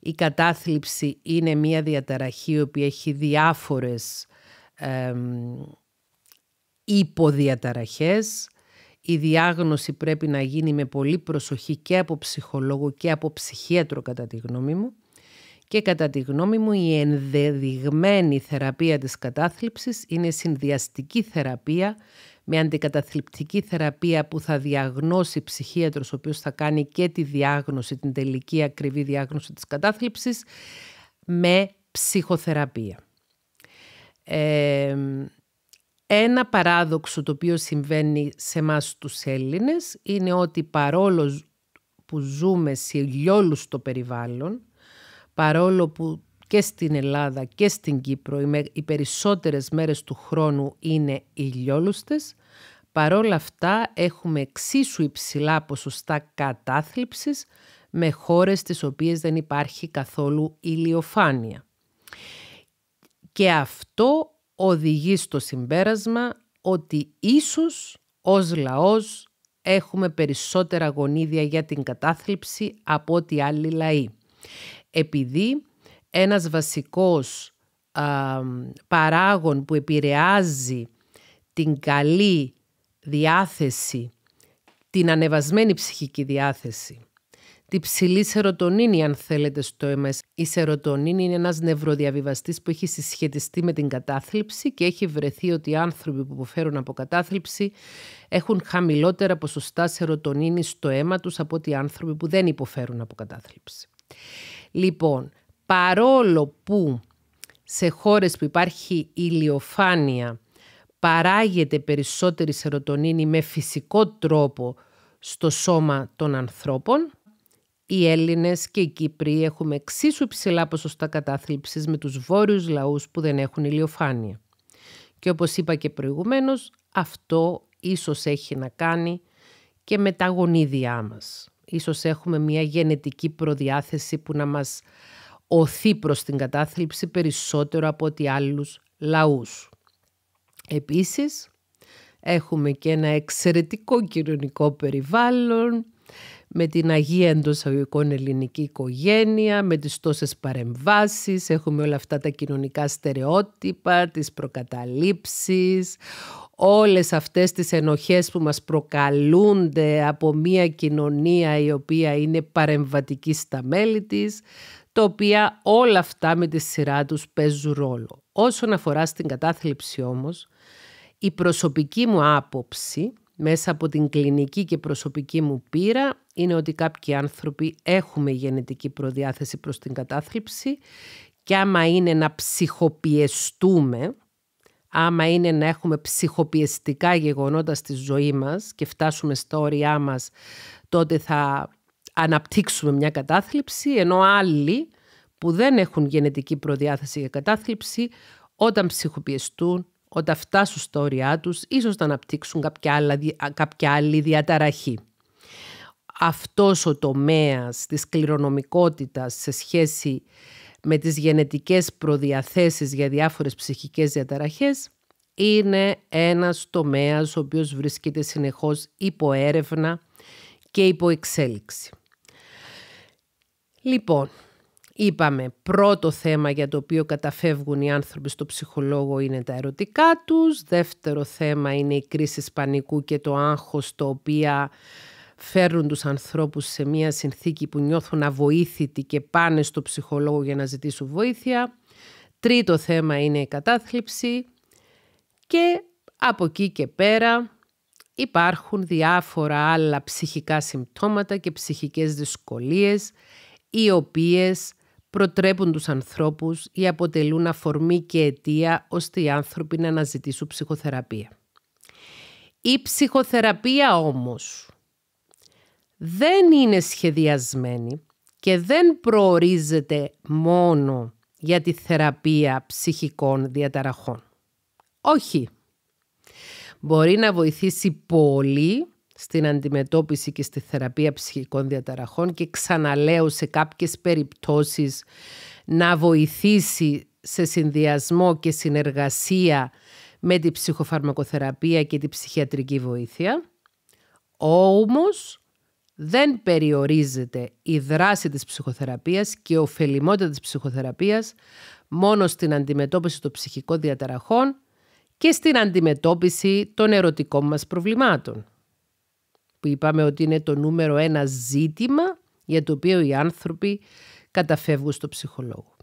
Η κατάθλιψη είναι μια διαταραχή η οποία έχει διάφορες ε, υποδιαταραχές η διάγνωση πρέπει να γίνει με πολύ προσοχή και από ψυχολόγο και από ψυχίατρο κατά τη γνώμη μου και κατά τη γνώμη μου η ενδεδειγμένη θεραπεία της κατάθλιψης είναι συνδυαστική θεραπεία με αντικαταθλιπτική θεραπεία που θα διαγνώσει ψυχίατρος ο οποίος θα κάνει και τη διάγνωση, την τελική ακριβή διάγνωση της κατάθλιψης με ψυχοθεραπεία. Ένα παράδοξο το οποίο συμβαίνει σε εμάς τους Έλληνες είναι ότι παρόλο που ζούμε σε ηλιόλουστο το περιβάλλον, παρόλο που και στην Ελλάδα και στην Κύπρο οι περισσότερες μέρες του χρόνου είναι ηλιόλουστες, παρόλα αυτά έχουμε εξίσου υψηλά ποσοστά κατάθλιψης με χώρες τις οποίες δεν υπάρχει καθόλου ηλιοφάνεια. Και αυτό οδηγεί στο συμπέρασμα ότι ίσως ως λαός έχουμε περισσότερα γονίδια για την κατάθλιψη από ό,τι άλλοι λαοί. Επειδή ένας βασικός α, παράγων που επηρεάζει την καλή διάθεση, την ανεβασμένη ψυχική διάθεση τη ψηλή σερωτονίνη, αν θέλετε, στο αίμα, Η σερωτονίνη είναι ένας νευροδιαβιβαστής που έχει συσχετιστεί με την κατάθλιψη και έχει βρεθεί ότι οι άνθρωποι που υποφέρουν από κατάθλιψη έχουν χαμηλότερα ποσοστά σερωτονίνη στο αίμα τους από ότι οι άνθρωποι που δεν υποφέρουν από κατάθλιψη. Λοιπόν, παρόλο που σε χώρες που υπάρχει ηλιοφάνεια παράγεται περισσότερη σερωτονίνη με φυσικό τρόπο στο σώμα των ανθρώπων, οι Έλληνες και οι Κύπροι έχουμε εξίσου ψηλά ποσοστά κατάθλιψης με τους βόρειους λαούς που δεν έχουν ηλιοφάνεια. Και όπως είπα και προηγουμένως, αυτό ίσως έχει να κάνει και με τα γονίδια μας. Ίσως έχουμε μια γενετική προδιάθεση που να μας οθεί προς την κατάθλιψη περισσότερο από ότι άλλους λαούς. Επίσης, έχουμε και ένα εξαιρετικό κοινωνικό περιβάλλον με την Αγία εντός αγωγικών ελληνική οικογένεια, με τις τόσες παρεμβάσεις, έχουμε όλα αυτά τα κοινωνικά στερεότυπα, τις προκαταλήψεις, όλες αυτές τις ενοχές που μας προκαλούνται από μια κοινωνία η οποία είναι παρεμβατική στα μέλη της, τα οποία όλα αυτά με τη σειρά τους παίζουν ρόλο. Όσον αφορά στην κατάθλιψη όμως, η προσωπική μου άποψη μέσα από την κλινική και προσωπική μου πείρα είναι ότι κάποιοι άνθρωποι έχουμε γενετική προδιάθεση προς την κατάθλιψη και άμα είναι να ψυχοπιεστούμε, άμα είναι να έχουμε ψυχοπιεστικά γεγονότα στη ζωή μας και φτάσουμε στα όρια μας, τότε θα αναπτύξουμε μια κατάθλιψη, ενώ άλλοι που δεν έχουν γενετική προδιάθεση για κατάθλιψη, όταν ψυχοπιεστούν, όταν φτάσουν στα όρια τους, ίσως θα αναπτύξουν κάποια άλλη διαταραχή αυτός ο τομέας της κληρονομικότητας σε σχέση με τις γενετικές προδιαθέσεις για διάφορες ψυχικές διαταραχές είναι ένας τομέας ο οποίος βρίσκεται συνεχώς υπό έρευνα και υπό εξέλιξη. Λοιπόν, είπαμε πρώτο θέμα για το οποίο καταφεύγουν οι άνθρωποι στο ψυχολόγο είναι τα ερωτικά τους, δεύτερο θέμα είναι η κρίση πανικού και το άγχος το οποία φέρουν τους ανθρώπους σε μια συνθήκη που νιώθουν αβοήθητοι και πάνε στο ψυχολόγο για να ζητήσουν βοήθεια. Τρίτο θέμα είναι η κατάθλιψη και από εκεί και πέρα υπάρχουν διάφορα άλλα ψυχικά συμπτώματα και ψυχικές δυσκολίες οι οποίες προτρέπουν τους ανθρώπους ή αποτελούν αφορμή και αιτία ώστε οι άνθρωποι να αναζητήσουν ψυχοθεραπεία. Η ψυχοθεραπεία όμως δεν είναι σχεδιασμένη και δεν προορίζεται μόνο για τη θεραπεία ψυχικών διαταραχών. Όχι. Μπορεί να βοηθήσει πολύ στην αντιμετώπιση και στη θεραπεία ψυχικών διαταραχών και ξαναλέω σε κάποιες περιπτώσεις να βοηθήσει σε συνδυασμό και συνεργασία με τη ψυχοφαρμακοθεραπεία και τη ψυχιατρική βοήθεια. Όμως δεν περιορίζεται η δράση της ψυχοθεραπείας και η ωφελημότητα της ψυχοθεραπείας μόνο στην αντιμετώπιση των ψυχικών διαταραχών και στην αντιμετώπιση των ερωτικών μας προβλημάτων. Που είπαμε ότι είναι το νούμερο ένα ζήτημα για το οποίο οι άνθρωποι καταφεύγουν στο ψυχολόγο.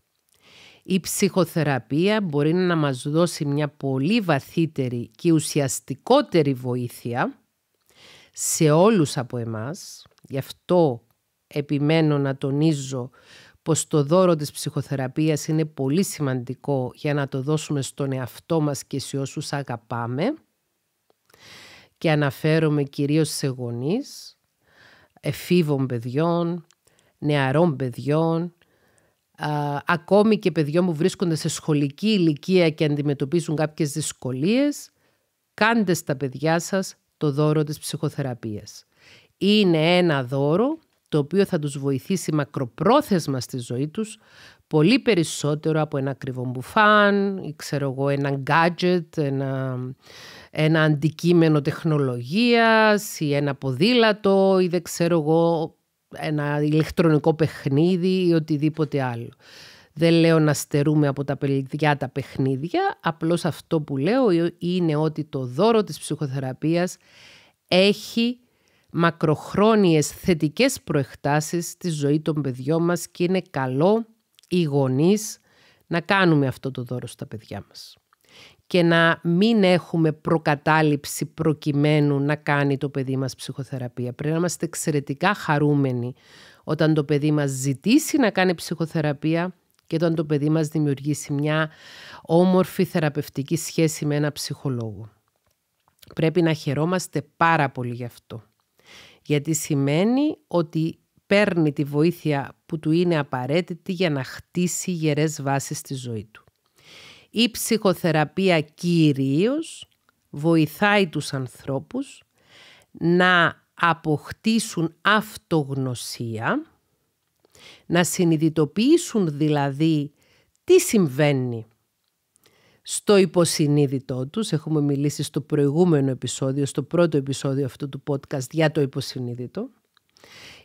Η ψυχοθεραπεία μπορεί να μας δώσει μια πολύ βαθύτερη και ουσιαστικότερη βοήθεια σε όλους από εμάς. Γι' αυτό επιμένω να τονίζω πως το δώρο της ψυχοθεραπείας είναι πολύ σημαντικό για να το δώσουμε στον εαυτό μας και σε όσους αγαπάμε και αναφέρομαι κυρίως σε γονείς, εφήβων παιδιών, νεαρών παιδιών, α, ακόμη και παιδιών που βρίσκονται σε σχολική ηλικία και αντιμετωπίζουν κάποιες δυσκολίες, κάντε στα παιδιά σας το δώρο της ψυχοθεραπείας. Είναι ένα δώρο το οποίο θα τους βοηθήσει μακροπρόθεσμα στη ζωή τους, πολύ περισσότερο από ένα ακριβό μπουφάν ή ξέρω εγώ ένα gadget, ένα, ένα αντικείμενο τεχνολογίας ή ένα ποδήλατο ή δεν ξέρω εγώ ένα ηλεκτρονικό παιχνίδι ή οτιδήποτε άλλο. Δεν λέω να στερούμε από τα παιδιά τα παιχνίδια, απλώς αυτό που λέω είναι ότι το δώρο της ψυχοθεραπείας έχει μακροχρόνιες θετικές προεκτάσεις στη ζωή των παιδιών μας και είναι καλό οι γονείς να κάνουμε αυτό το δώρο στα παιδιά μας και να μην έχουμε προκατάληψη προκειμένου να κάνει το παιδί μας ψυχοθεραπεία. Πρέπει να είμαστε εξαιρετικά χαρούμενοι όταν το παιδί μας ζητήσει να κάνει ψυχοθεραπεία και όταν το παιδί μας δημιουργήσει μια όμορφη θεραπευτική σχέση με ένα ψυχολόγο. Πρέπει να χαιρόμαστε πάρα πολύ γι' αυτό. Γιατί σημαίνει ότι παίρνει τη βοήθεια που του είναι απαραίτητη για να χτίσει γερές βάσεις στη ζωή του. Η ψυχοθεραπεία κυρίως βοηθάει τους ανθρώπους να αποκτήσουν αυτογνωσία να συνειδητοποιήσουν δηλαδή τι συμβαίνει στο υποσυνείδητό τους. Έχουμε μιλήσει στο προηγούμενο επεισόδιο, στο πρώτο επεισόδιο αυτού του podcast για το υποσυνείδητο.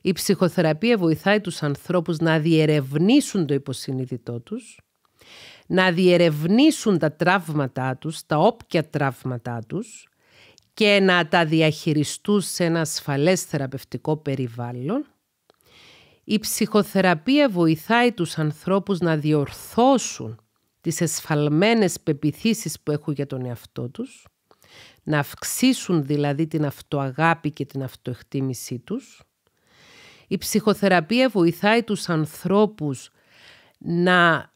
Η ψυχοθεραπεία βοηθάει τους ανθρώπους να διερευνήσουν το υποσυνείδητό τους, να διερευνήσουν τα τραύματά τους, τα όποια τραύματά τους και να τα διαχειριστούν σε ένα ασφαλές θεραπευτικό περιβάλλον η ψυχοθεραπεία βοηθάει τους ανθρώπους να διορθώσουν τις εσφαλμένες πεπιθήσεις που έχουν για τον εαυτό τους, να αυξήσουν δηλαδή την αυτοαγάπη και την αυτοεκτίμησή τους. Η ψυχοθεραπεία βοηθάει τους ανθρώπους να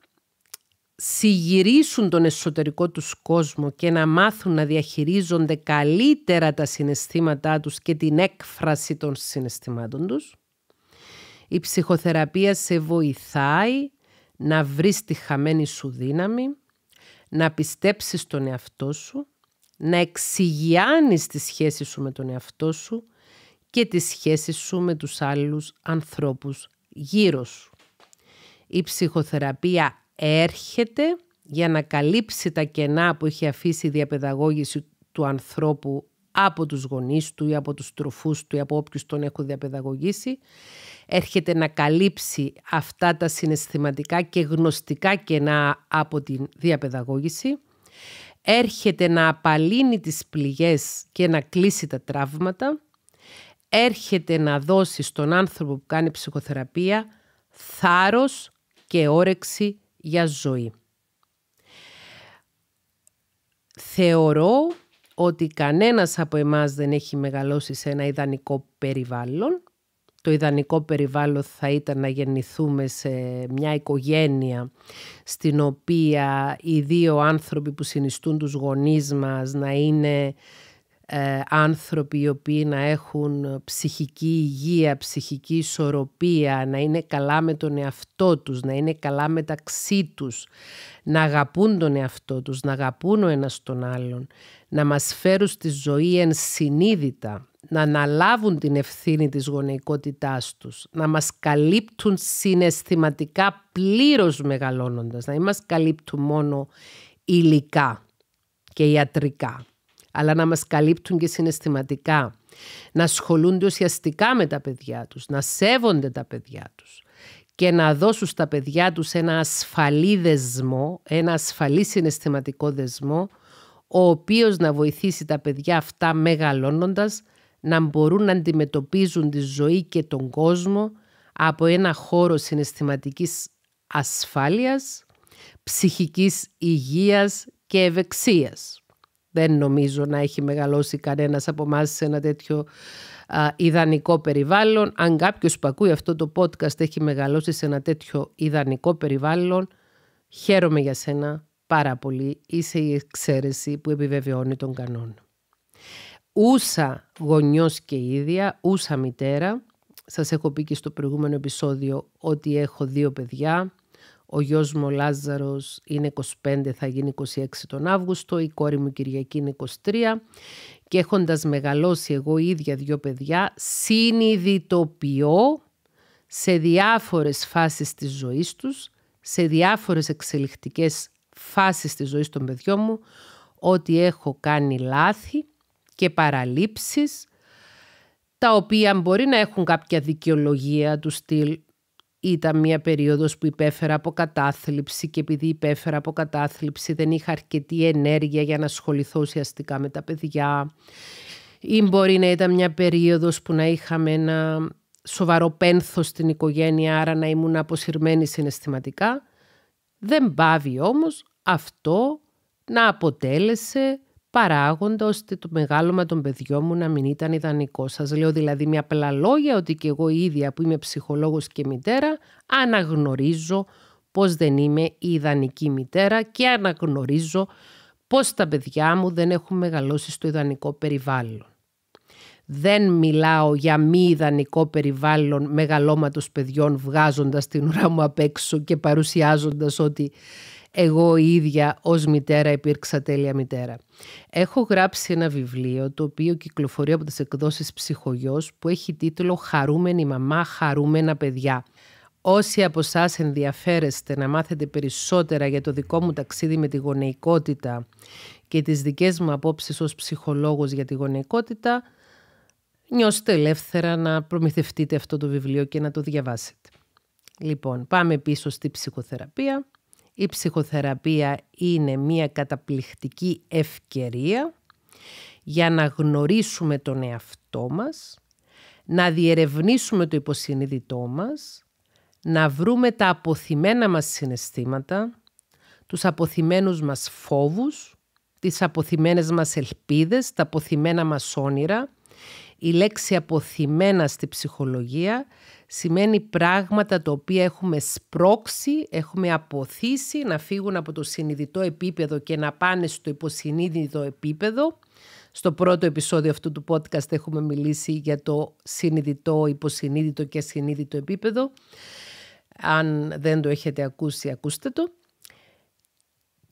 συγυρίσουν τον εσωτερικό τους κόσμο και να μάθουν να διαχειρίζονται καλύτερα τα συναισθήματά τους και την έκφραση των συναισθημάτων τους. Η ψυχοθεραπεία σε βοηθάει να βρεις τη χαμένη σου δύναμη, να πιστέψεις τον εαυτό σου, να εξηγιάνεις τη σχέση σου με τον εαυτό σου και τη σχέση σου με τους άλλους ανθρώπους γύρω σου. Η ψυχοθεραπεία έρχεται για να καλύψει τα κενά που έχει αφήσει η διαπαιδαγώγηση του ανθρώπου από τους γονείς του ή από τους τροφούς του ή από όποιους τον έχουν διαπαιδαγωγήσει. Έρχεται να καλύψει αυτά τα συναισθηματικά και γνωστικά κενά από την διαπαιδαγώγηση. Έρχεται να απαλύνει τις πληγές και να κλείσει τα τραύματα. Έρχεται να δώσει στον άνθρωπο που κάνει ψυχοθεραπεία θάρρος και όρεξη για ζωή. Θεωρώ ότι κανένας από εμάς δεν έχει μεγαλώσει σε ένα ιδανικό περιβάλλον. Το ιδανικό περιβάλλον θα ήταν να γεννηθούμε σε μια οικογένεια στην οποία οι δύο άνθρωποι που συνιστούν τους γονείς μας να είναι ε, άνθρωποι οι οποίοι να έχουν ψυχική υγεία, ψυχική ισορροπία, να είναι καλά με τον εαυτό τους, να είναι καλά μεταξύ τους, να αγαπούν τον εαυτό τους, να αγαπούν ο ένας τον άλλον, να μας φέρουν στη ζωή ενσυνείδητα, να αναλάβουν την ευθύνη της γονεϊκότητάς τους, να μας καλύπτουν συναισθηματικά πλήρως μεγαλώνοντας, να μας καλύπτουν μόνο υλικά και ιατρικά, αλλά να μας καλύπτουν και συναισθηματικά, να ασχολούνται ουσιαστικά με τα παιδιά τους, να σέβονται τα παιδιά τους και να δώσουν στα παιδιά τους ένα ασφαλή δεσμό, ένα ασφαλή συναισθηματικό δεσμό ο οποίος να βοηθήσει τα παιδιά αυτά μεγαλώνοντας να μπορούν να αντιμετωπίζουν τη ζωή και τον κόσμο από ένα χώρο συναισθηματικής ασφάλειας, ψυχικής υγείας και ευεξίας. Δεν νομίζω να έχει μεγαλώσει κανένας από εμάς σε ένα τέτοιο ιδανικό περιβάλλον. Αν κάποιος που ακούει αυτό το podcast έχει μεγαλώσει σε ένα τέτοιο ιδανικό περιβάλλον, χαίρομαι για σένα πάρα πολύ. Είσαι η εξαίρεση που επιβεβαιώνει τον κανόνα. Ούσα γονιός και ίδια, ούσα μητέρα. Σας έχω πει και στο προηγούμενο επεισόδιο ότι έχω δύο παιδιά. Ο γιος μου ο Λάζαρος είναι 25, θα γίνει 26 τον Αύγουστο, η κόρη μου Κυριακή είναι 23 και έχοντας μεγαλώσει εγώ ίδια δύο παιδιά, συνειδητοποιώ σε διάφορες φάσεις της ζωής τους, σε διάφορες εξελιχτικές φάσεις της ζωής των παιδιών μου ότι έχω κάνει λάθη και παραλήψεις τα οποία μπορεί να έχουν κάποια δικαιολογία του στυλ ήταν μια περίοδος που υπέφερα από κατάθλιψη και επειδή υπέφερα από κατάθλιψη δεν είχα αρκετή ενέργεια για να ασχοληθώ ουσιαστικά με τα παιδιά ή μπορεί να ήταν μια περίοδος που να είχαμε ένα σοβαρό πένθος στην οικογένεια άρα να ήμουν αποσυρμένη συναισθηματικά. Δεν πάβει όμως αυτό να αποτέλεσε παράγοντα ώστε το μεγάλωμα των παιδιών μου να μην ήταν ιδανικό. Σας. λέω δηλαδή μια απλά λόγια ότι και εγώ ίδια που είμαι ψυχολόγος και μητέρα αναγνωρίζω πως δεν είμαι η ιδανική μητέρα και αναγνωρίζω πως τα παιδιά μου δεν έχουν μεγαλώσει στο ιδανικό περιβάλλον. Δεν μιλάω για μη ιδανικό περιβάλλον μεγαλώματος παιδιών βγάζοντας την ουρά μου απ' έξω και παρουσιάζοντας ότι εγώ ίδια ως μητέρα υπήρξα τέλεια μητέρα. Έχω γράψει ένα βιβλίο το οποίο κυκλοφορεί από τις εκδόσεις Ψυχογιός που έχει τίτλο «Χαρούμενη μαμά, χαρούμενα παιδιά». Όσοι από εσάς ενδιαφέρεστε να μάθετε περισσότερα για το δικό μου ταξίδι με τη γονεϊκότητα και τις δικές μου απόψεις ως ψυχολόγος για τη γονεϊκότητα, νιώστε ελεύθερα να προμηθευτείτε αυτό το βιβλίο και να το διαβάσετε. Λοιπόν, πάμε πίσω στη ψυχοθεραπεία η ψυχοθεραπεία είναι μια καταπληκτική ευκαιρία για να γνωρίσουμε τον εαυτό μας, να διερευνήσουμε το υποσυνείδητό μας, να βρούμε τα αποθυμένα μας συναισθήματα, τους αποθυμένους μας φόβους, τις αποθυμένες μας ελπίδες, τα αποθυμένα μας όνειρα. Η λέξη αποθυμένα στη ψυχολογία σημαίνει πράγματα τα οποία έχουμε σπρώξει, έχουμε αποθήσει να φύγουν από το συνειδητό επίπεδο και να πάνε στο υποσυνείδητο επίπεδο. Στο πρώτο επεισόδιο αυτού του podcast έχουμε μιλήσει για το συνειδητό, υποσυνείδητο και συνείδητο επίπεδο. Αν δεν το έχετε ακούσει, ακούστε το.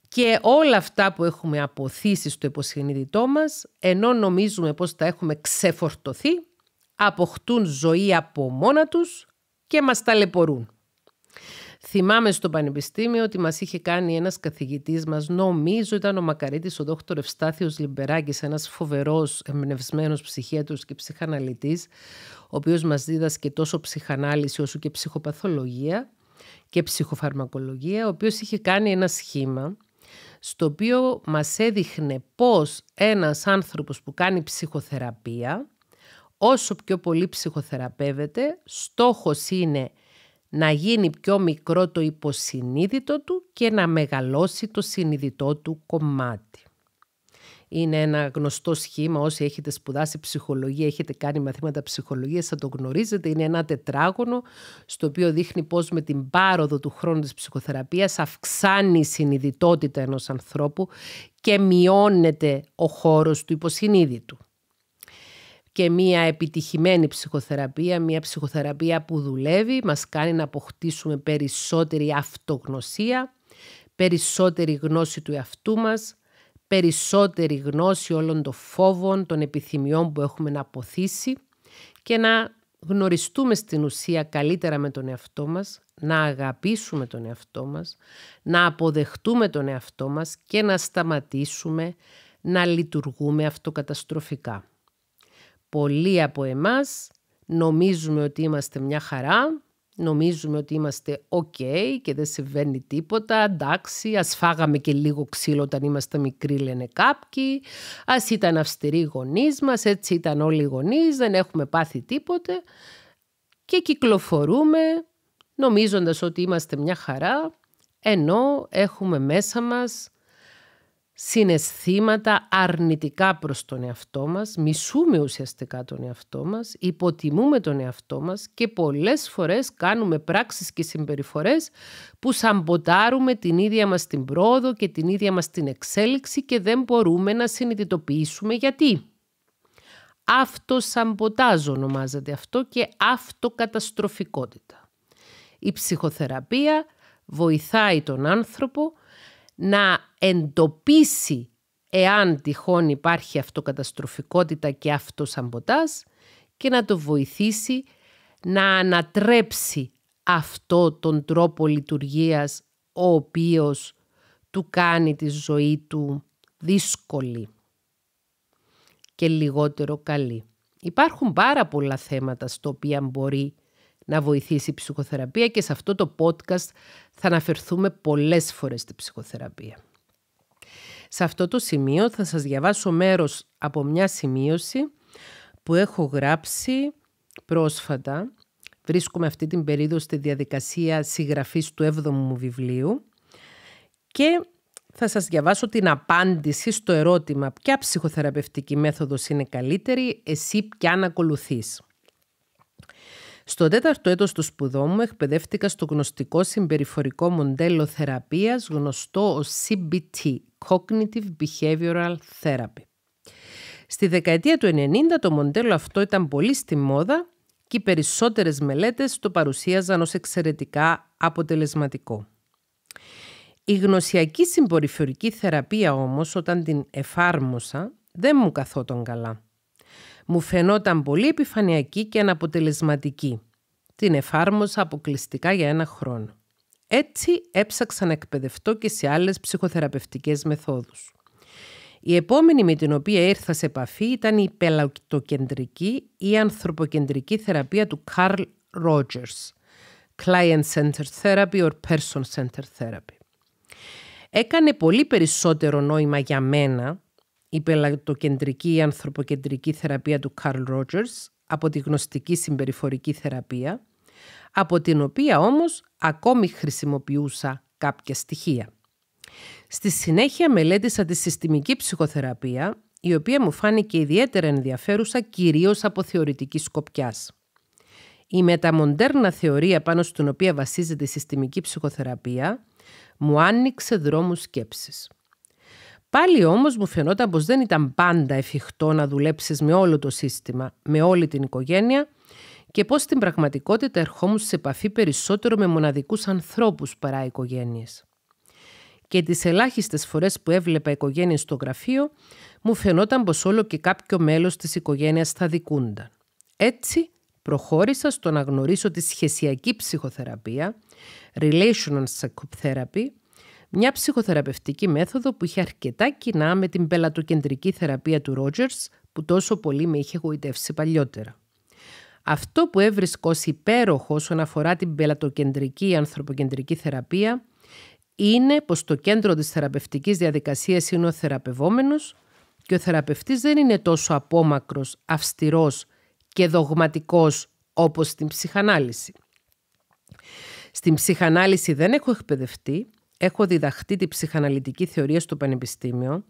Και όλα αυτά που έχουμε αποθήσει στο υποσυνείδητό μας, ενώ νομίζουμε πως τα έχουμε ξεφορτωθεί, αποκτούν ζωή από μόνα τους και μας ταλαιπωρούν. Θυμάμαι στο Πανεπιστήμιο ότι μας είχε κάνει ένας καθηγητής μας, νομίζω ήταν ο Μακαρίτης, ο δόκτωρ Ευστάθιος Λιμπεράκης, ένας φοβερός εμπνευσμένος ψυχίατρος και ψυχαναλυτής, ο οποίος μας δίδασκε τόσο ψυχανάλυση όσο και ψυχοπαθολογία και ψυχοφαρμακολογία, ο οποίος είχε κάνει ένα σχήμα στο οποίο μας έδειχνε πώς ένας άνθρωπος που κάνει ψυχοθεραπεία όσο πιο πολύ ψυχοθεραπεύεται, στόχος είναι να γίνει πιο μικρό το υποσυνείδητο του και να μεγαλώσει το συνειδητό του κομμάτι. Είναι ένα γνωστό σχήμα, όσοι έχετε σπουδάσει ψυχολογία, έχετε κάνει μαθήματα ψυχολογίας, θα το γνωρίζετε. Είναι ένα τετράγωνο στο οποίο δείχνει πώς με την πάροδο του χρόνου της ψυχοθεραπείας αυξάνει η συνειδητότητα ενός ανθρώπου και μειώνεται ο χώρος του υποσυνείδητου και μια επιτυχημένη ψυχοθεραπεία, μια ψυχοθεραπεία που δουλεύει, μας κάνει να αποκτήσουμε περισσότερη αυτογνωσία, περισσότερη γνώση του εαυτού μας, περισσότερη γνώση όλων των φόβων, των επιθυμιών που έχουμε να αποθήσει και να γνωριστούμε στην ουσία καλύτερα με τον εαυτό μας, να αγαπήσουμε τον εαυτό μας, να αποδεχτούμε τον εαυτό μας και να σταματήσουμε να λειτουργούμε αυτοκαταστροφικά. Πολλοί από εμάς νομίζουμε ότι είμαστε μια χαρά, νομίζουμε ότι είμαστε ok και δεν συμβαίνει τίποτα, εντάξει, ας φάγαμε και λίγο ξύλο όταν είμαστε μικροί λένε κάποιοι, ας ήταν αυστηροί οι γονείς μας, έτσι ήταν όλοι οι γονείς, δεν έχουμε πάθει τίποτε και κυκλοφορούμε νομίζοντας ότι είμαστε μια χαρά, ενώ έχουμε μέσα μας συναισθήματα αρνητικά προς τον εαυτό μας, μισούμε ουσιαστικά τον εαυτό μας, υποτιμούμε τον εαυτό μας και πολλές φορές κάνουμε πράξεις και συμπεριφορές που σαμποτάρουμε την ίδια μας την πρόοδο και την ίδια μας την εξέλιξη και δεν μπορούμε να συνειδητοποιήσουμε γιατί. Αυτό σαμποτάζ ονομάζεται αυτό και αυτοκαταστροφικότητα. Η ψυχοθεραπεία βοηθάει τον άνθρωπο να εντοπίσει εάν τυχόν υπάρχει αυτοκαταστροφικότητα και αυτοσαμποτάς και να το βοηθήσει να ανατρέψει αυτό τον τρόπο λειτουργίας ο οποίος του κάνει τη ζωή του δύσκολη και λιγότερο καλή. Υπάρχουν πάρα πολλά θέματα στο οποία μπορεί να βοηθήσει η ψυχοθεραπεία και σε αυτό το podcast θα αναφερθούμε πολλές φορές στη ψυχοθεραπεία. Σε αυτό το σημείο θα σας διαβάσω μέρος από μια σημείωση που έχω γράψει πρόσφατα. Βρίσκομαι αυτή την περίοδο στη διαδικασία συγγραφής του 7ου μου βιβλίου και θα σας διαβάσω την απάντηση στο ερώτημα ποια ψυχοθεραπευτική μέθοδος είναι καλύτερη, εσύ ποια να ακολουθείς. Στο τέταρτο έτος του σπουδό μου εκπαιδεύτηκα στο γνωστικό συμπεριφορικό μοντέλο θεραπείας γνωστό ως CBT, Cognitive Behavioral Therapy. Στη δεκαετία του 90 το μοντέλο αυτό ήταν πολύ στη μόδα και οι περισσότερες μελέτες το παρουσίαζαν ως εξαιρετικά αποτελεσματικό. Η γνωσιακή συμπεριφορική θεραπεία όμως όταν την εφάρμοσα δεν μου καθόταν καλά μου φαινόταν πολύ επιφανειακή και αναποτελεσματική. Την εφάρμοσα αποκλειστικά για ένα χρόνο. Έτσι έψαξα να εκπαιδευτώ και σε άλλες ψυχοθεραπευτικές μεθόδους. Η επόμενη με την οποία ήρθα σε επαφή ήταν η πελατοκεντρική ή ανθρωποκεντρική θεραπεία του Carl Rogers, Client-Centered Therapy or Person-Centered Therapy. Έκανε πολύ περισσότερο νόημα για μένα η πελατοκεντρική ανθρωποκεντρική θεραπεία του Carl Rogers από τη γνωστική συμπεριφορική θεραπεία, από την οποία όμως ακόμη χρησιμοποιούσα κάποια στοιχεία. Στη συνέχεια μελέτησα τη συστημική ψυχοθεραπεία, η οποία μου φάνηκε ιδιαίτερα ενδιαφέρουσα κυρίως από θεωρητική σκοπιάς. Η μεταμοντέρνα θεωρία πάνω στην οποία βασίζεται η συστημική ψυχοθεραπεία μου άνοιξε δρόμους σκέψης. Πάλι όμως μου φαινόταν πως δεν ήταν πάντα εφικτό να δουλέψεις με όλο το σύστημα, με όλη την οικογένεια και πως στην πραγματικότητα ερχόμουν σε επαφή περισσότερο με μοναδικούς ανθρώπους παρά οικογένειες. Και τις ελάχιστες φορές που έβλεπα οικογένειες στο γραφείο, μου φαινόταν πως όλο και κάποιο μέλος της οικογένειας θα δικούνταν. Έτσι, προχώρησα στο να γνωρίσω τη σχεσιακή ψυχοθεραπεία, relational psychotherapy, μια ψυχοθεραπευτική μέθοδο που είχε αρκετά κοινά με την πελατοκεντρική θεραπεία του Ρότζερς που τόσο πολύ με είχε γοητεύσει παλιότερα. Αυτό που έβρισκω ως υπέροχο όσον αφορά την πελατοκεντρική ή ανθρωποκεντρική θεραπεία είναι πως το κέντρο της θεραπευτικής διαδικασίας είναι ο θεραπευόμενος και ο θεραπευτής δεν είναι τόσο απόμακρος, αυστηρός και δογματικός όπως στην ψυχανάλυση. Στην ψυχανάλυση δεν έχω εκπαιδευτεί έχω διδαχτεί τη ψυχαναλυτική θεωρία στο Πανεπιστήμιο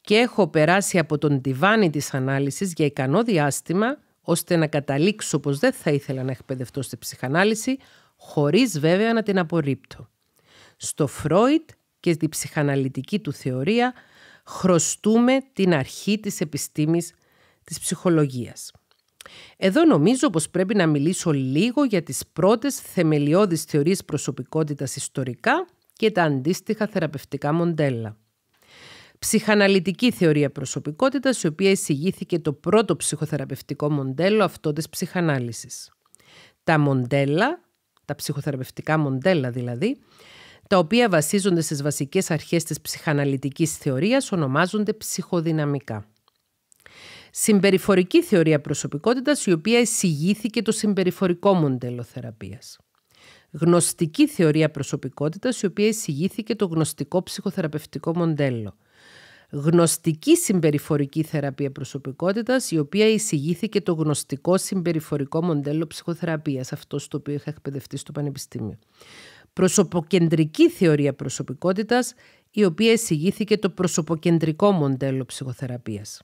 και έχω περάσει από τον τιβάνι της ανάλυσης για ικανό διάστημα ώστε να καταλήξω πως δεν θα ήθελα να εκπαιδευτώ στη ψυχανάλυση χωρίς βέβαια να την απορρίπτω. Στο Φρόιτ και στη ψυχαναλυτική του θεωρία χρωστούμε την αρχή της επιστήμης της ψυχολογίας. Εδώ νομίζω πως πρέπει να μιλήσω λίγο για τις πρώτες θεμελιώδεις θεωρίες προσωπικότητας ιστορικά και τα αντίστοιχα θεραπευτικά μοντέλα. Ψυχαναλυτική θεωρία προσωπικότητας, η οποία εισηγήθηκε το πρώτο ψυχοθεραπευτικό μοντέλο αυτό της ψυχανάλυσης. Τα μοντέλα, τα ψυχοθεραπευτικά μοντέλα δηλαδή, τα οποία βασίζονται στις βασικές αρχές της ψυχαναλυτικής θεωρίας, ονομάζονται ψυχοδυναμικά. Συμπεριφορική θεωρία προσωπικότητας, η οποία εισηγήθηκε το συμπεριφορικό μοντέλο θεραπείας γνωστική θεωρία προσωπικότητας η οποία εισηγήθηκε το γνωστικό ψυχοθεραπευτικό μοντέλο. Γνωστική συμπεριφορική θεραπεία προσωπικότητας η οποία εισηγήθηκε το γνωστικό συμπεριφορικό μοντέλο ψυχοθεραπείας, αυτό το οποίο είχα εκπαιδευτεί στο Πανεπιστήμιο. Προσωποκεντρική θεωρία προσωπικότητας η οποία εισηγήθηκε το προσωποκεντρικό μοντέλο ψυχοθεραπείας.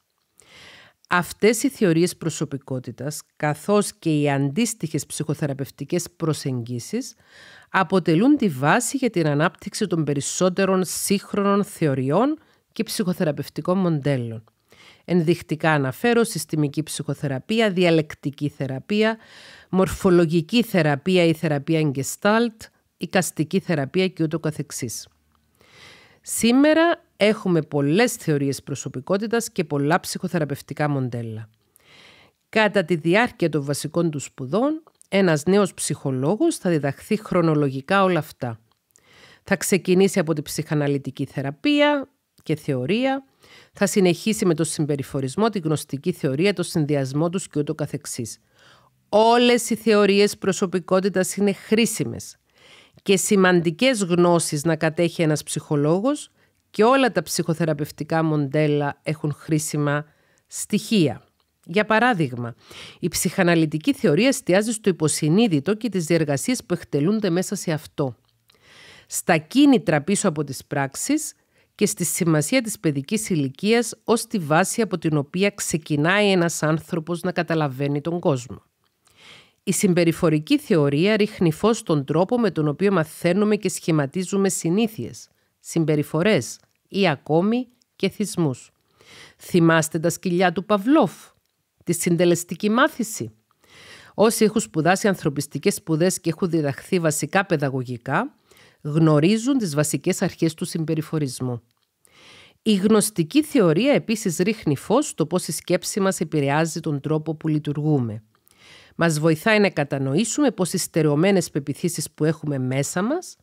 Αυτές οι θεωρίες προσωπικότητας, καθώς και οι αντίστοιχες ψυχοθεραπευτικές προσεγγίσεις, αποτελούν τη βάση για την ανάπτυξη των περισσότερων σύγχρονων θεωριών και ψυχοθεραπευτικών μοντέλων. Ενδεικτικά αναφέρω συστημική ψυχοθεραπεία, διαλεκτική θεραπεία, μορφολογική θεραπεία ή θεραπεία εγκεστάλτ, οικαστική θεραπεία και Σήμερα έχουμε πολλές θεωρίες προσωπικότητας και πολλά ψυχοθεραπευτικά μοντέλα. Κατά τη διάρκεια των βασικών του σπουδών, ένας νέος ψυχολόγος θα διδαχθεί χρονολογικά όλα αυτά. Θα ξεκινήσει από τη ψυχαναλυτική θεραπεία και θεωρία, θα συνεχίσει με το συμπεριφορισμό, τη γνωστική θεωρία, το συνδυασμό τους και ούτω καθεξής. Όλες οι θεωρίες προσωπικότητας είναι χρήσιμες και σημαντικές γνώσεις να κατέχει ένας ψυχολόγος και όλα τα ψυχοθεραπευτικά μοντέλα έχουν χρήσιμα στοιχεία. Για παράδειγμα, η ψυχαναλυτική θεωρία εστιάζει στο υποσυνείδητο και τις διεργασίες που εκτελούνται μέσα σε αυτό. Στα κίνητρα πίσω από τις πράξεις και στη σημασία της παιδικής ηλικίας ως τη βάση από την οποία ξεκινάει ένας άνθρωπος να καταλαβαίνει τον κόσμο. Η συμπεριφορική θεωρία ρίχνει φως στον τρόπο με τον οποίο μαθαίνουμε και σχηματίζουμε συνήθειες συμπεριφορές ή ακόμη και θυσμούς. Θυμάστε τα σκυλιά του Παυλόφ, τη συντελεστική μάθηση. Όσοι έχουν σπουδάσει ανθρωπιστικές σπουδές και έχουν διδαχθεί βασικά παιδαγωγικά, γνωρίζουν τις βασικές αρχές του συμπεριφορισμού. Η γνωστική θεωρία επίσης ρίχνει φως στο πώς η σκέψη μας επηρεάζει τον τρόπο που λειτουργούμε. Μας βοηθάει να κατανοήσουμε πώς οι στερεωμένες πεπιθήσεις που έχουμε μέσα μας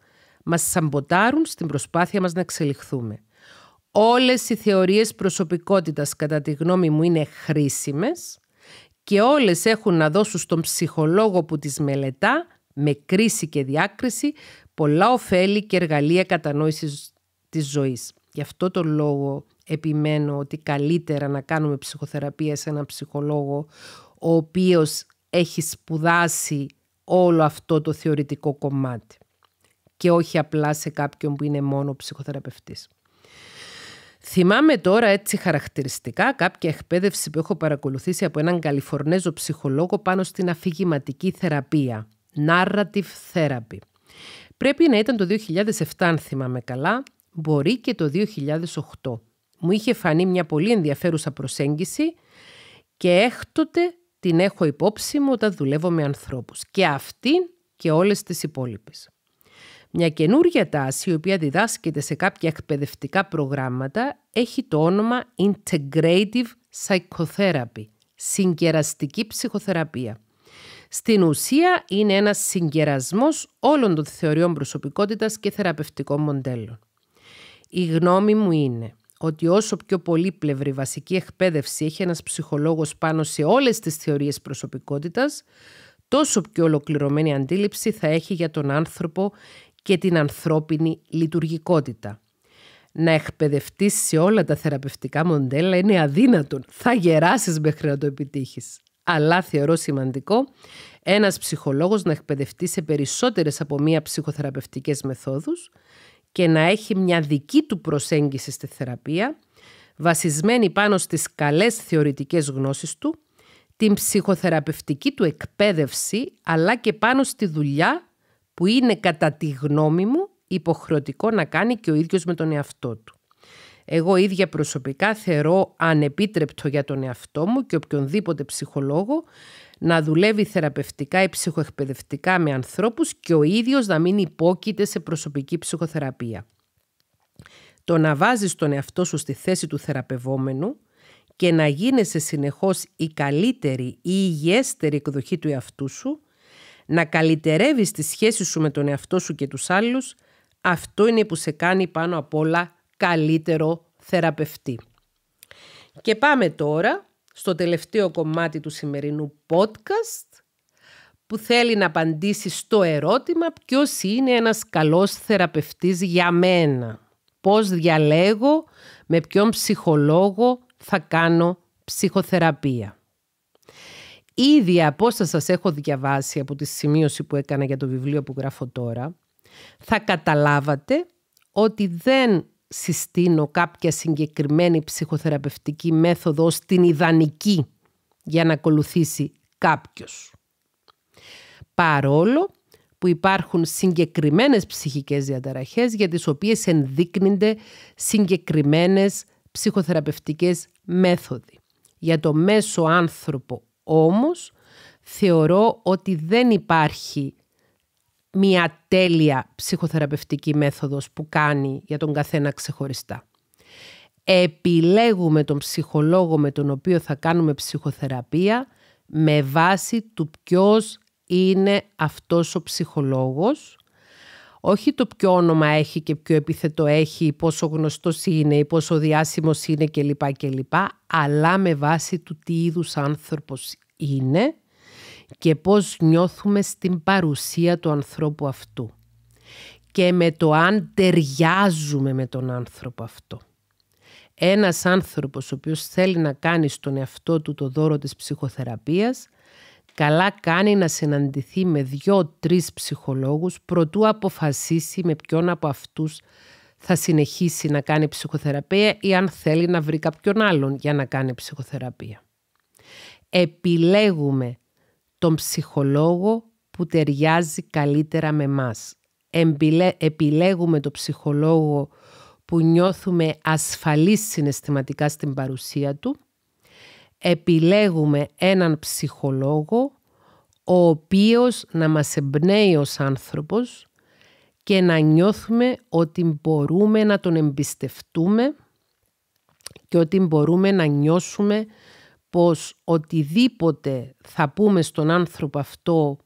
μας σαμποτάρουν στην προσπάθεια μας να εξελιχθούμε. Όλες οι θεωρίες προσωπικότητας κατά τη γνώμη μου είναι χρήσιμες και όλες έχουν να δώσουν στον ψυχολόγο που τις μελετά με κρίση και διάκριση πολλά ωφέλη και εργαλεία κατανόησης της ζωής. Γι' αυτό το λόγο επιμένω ότι καλύτερα να κάνουμε ψυχοθεραπεία σε έναν ψυχολόγο ο οποίος έχει σπουδάσει όλο αυτό το θεωρητικό κομμάτι και όχι απλά σε κάποιον που είναι μόνο ψυχοθεραπευτής. Θυμάμαι τώρα έτσι χαρακτηριστικά κάποια εκπαίδευση που έχω παρακολουθήσει από έναν Καλιφορνέζο ψυχολόγο πάνω στην αφηγηματική θεραπεία, narrative therapy. Πρέπει να ήταν το 2007 αν θυμάμαι καλά, μπορεί και το 2008. Μου είχε φανεί μια πολύ ενδιαφέρουσα προσέγγιση και έκτοτε την έχω υπόψη μου όταν δουλεύω με ανθρώπους. Και αυτήν και όλες τις υπόλοιπες. Μια καινούργια τάση η οποία διδάσκεται σε κάποια εκπαιδευτικά προγράμματα έχει το όνομα Integrative Psychotherapy, συγκεραστική ψυχοθεραπεία. Στην ουσία είναι ένας συγκερασμός όλων των θεωριών προσωπικότητας και θεραπευτικών μοντέλων. Η γνώμη μου είναι ότι όσο πιο πολύπλευρη βασική εκπαίδευση έχει ένας ψυχολόγος πάνω σε όλες τις θεωρίες προσωπικότητας, τόσο πιο ολοκληρωμένη αντίληψη θα έχει για τον άνθρωπο και την ανθρώπινη λειτουργικότητα. Να εκπαιδευτείς σε όλα τα θεραπευτικά μοντέλα είναι αδύνατον. Θα γεράσεις μέχρι να το επιτύχεις. Αλλά θεωρώ σημαντικό ένας ψυχολόγος να εκπαιδευτεί σε περισσότερες από μία ψυχοθεραπευτικές μεθόδους και να έχει μια δική του προσέγγιση στη θεραπεία, βασισμένη πάνω στις καλές θεωρητικές γνώσεις του, την ψυχοθεραπευτική του εκπαίδευση, αλλά και πάνω στη δουλειά που είναι κατά τη γνώμη μου υποχρεωτικό να κάνει και ο ίδιος με τον εαυτό του. Εγώ ίδια προσωπικά θεωρώ ανεπίτρεπτο για τον εαυτό μου και οποιονδήποτε ψυχολόγο να δουλεύει θεραπευτικά ή ψυχοεκπαιδευτικά με ανθρώπους και ο ίδιος να μην υπόκειται σε προσωπική ψυχοθεραπεία. Το να βάζεις τον εαυτό σου στη θέση του θεραπευόμενου και να γίνεσαι συνεχώς η καλύτερη ή η υγιέστερη εκδοχή του εαυτού σου να καλυτερεύεις τις σχέσεις σου με τον εαυτό σου και τους άλλους, αυτό είναι που σε κάνει πάνω απ' όλα καλύτερο θεραπευτή. Και πάμε τώρα στο τελευταίο κομμάτι του σημερινού podcast που θέλει να απαντήσει στο ερώτημα ποιος είναι ένας καλός θεραπευτής για μένα. Πώς διαλέγω, με ποιον ψυχολόγο θα κάνω ψυχοθεραπεία ήδη από όσα σας έχω διαβάσει από τη σημείωση που έκανα για το βιβλίο που γράφω τώρα, θα καταλάβατε ότι δεν συστήνω κάποια συγκεκριμένη ψυχοθεραπευτική μέθοδο ως την ιδανική για να ακολουθήσει κάποιος. Παρόλο που υπάρχουν συγκεκριμένες ψυχικές διαταραχές για τις οποίες ενδείκνυνται συγκεκριμένες ψυχοθεραπευτικές μέθοδοι. Για το μέσο άνθρωπο όμως θεωρώ ότι δεν υπάρχει μια τέλεια ψυχοθεραπευτική μέθοδος που κάνει για τον καθένα ξεχωριστά. Επιλέγουμε τον ψυχολόγο με τον οποίο θα κάνουμε ψυχοθεραπεία με βάση του ποιος είναι αυτός ο ψυχολόγος όχι το ποιο όνομα έχει και ποιο επίθετο έχει, πόσο γνωστός είναι, πόσο διάσημος είναι κλπ. κλπ. Αλλά με βάση του τι είδους άνθρωπος είναι και πώς νιώθουμε στην παρουσία του ανθρώπου αυτού. Και με το αν ταιριάζουμε με τον άνθρωπο αυτό. Ένας άνθρωπος ο οποίος θέλει να κάνει στον εαυτό του το δώρο της ψυχοθεραπείας Καλά κάνει να συναντηθεί με δυο-τρεις ψυχολόγους προτού αποφασίσει με ποιον από αυτούς θα συνεχίσει να κάνει ψυχοθεραπεία ή αν θέλει να βρει κάποιον άλλον για να κάνει ψυχοθεραπεία. Επιλέγουμε τον ψυχολόγο που ταιριάζει καλύτερα με μας. Επιλέγουμε τον ψυχολόγο που νιώθουμε ασφαλείς συναισθηματικά στην παρουσία του επιλέγουμε έναν ψυχολόγο ο οποίος να μας εμπνέει ως άνθρωπος και να νιώθουμε ότι μπορούμε να τον εμπιστευτούμε και ότι μπορούμε να νιώσουμε πως οτιδήποτε θα πούμε στον άνθρωπο αυτό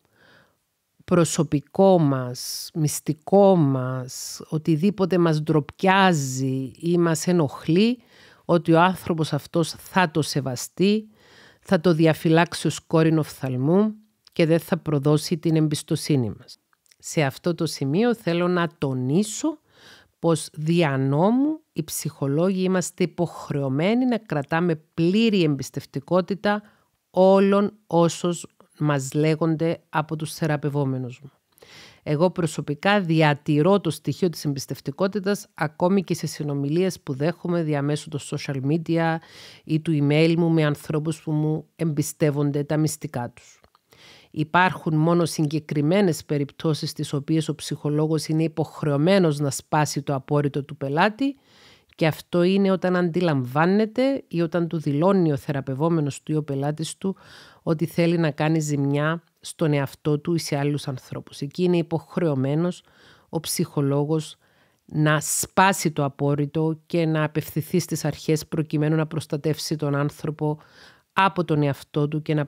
προσωπικό μας, μυστικό μας, οτιδήποτε μας ντροπιάζει ή μας ενοχλεί, ότι ο άνθρωπος αυτός θα το σεβαστεί, θα το διαφυλάξει ως κόρινο φθαλμού και δεν θα προδώσει την εμπιστοσύνη μας. Σε αυτό το σημείο θέλω να τονίσω πως δια νόμου οι ψυχολόγοι είμαστε υποχρεωμένοι να κρατάμε πλήρη εμπιστευτικότητα όλων όσων μας λέγονται από τους θεραπευόμενους μου. Εγώ προσωπικά διατηρώ το στοιχείο της εμπιστευτικότητας ακόμη και σε συνομιλίες που δέχομαι διαμέσου των social media ή του email μου με ανθρώπους που μου εμπιστεύονται τα μυστικά τους. Υπάρχουν μόνο συγκεκριμένες περιπτώσεις στις οποίες ο ψυχολόγος είναι υποχρεωμένος να σπάσει το απόρριτο του πελάτη και αυτό είναι όταν αντιλαμβάνεται ή όταν του δηλώνει ο θεραπευόμενος του ή ο πελάτης του ότι θέλει να κάνει ζημιά στον εαυτό του ή σε άλλους ανθρώπους. Εκεί είναι υποχρεωμένος ο ψυχολόγος να σπάσει το απόρριτο και να απευθυνθεί στις αρχές προκειμένου να προστατεύσει τον άνθρωπο από τον εαυτό του και να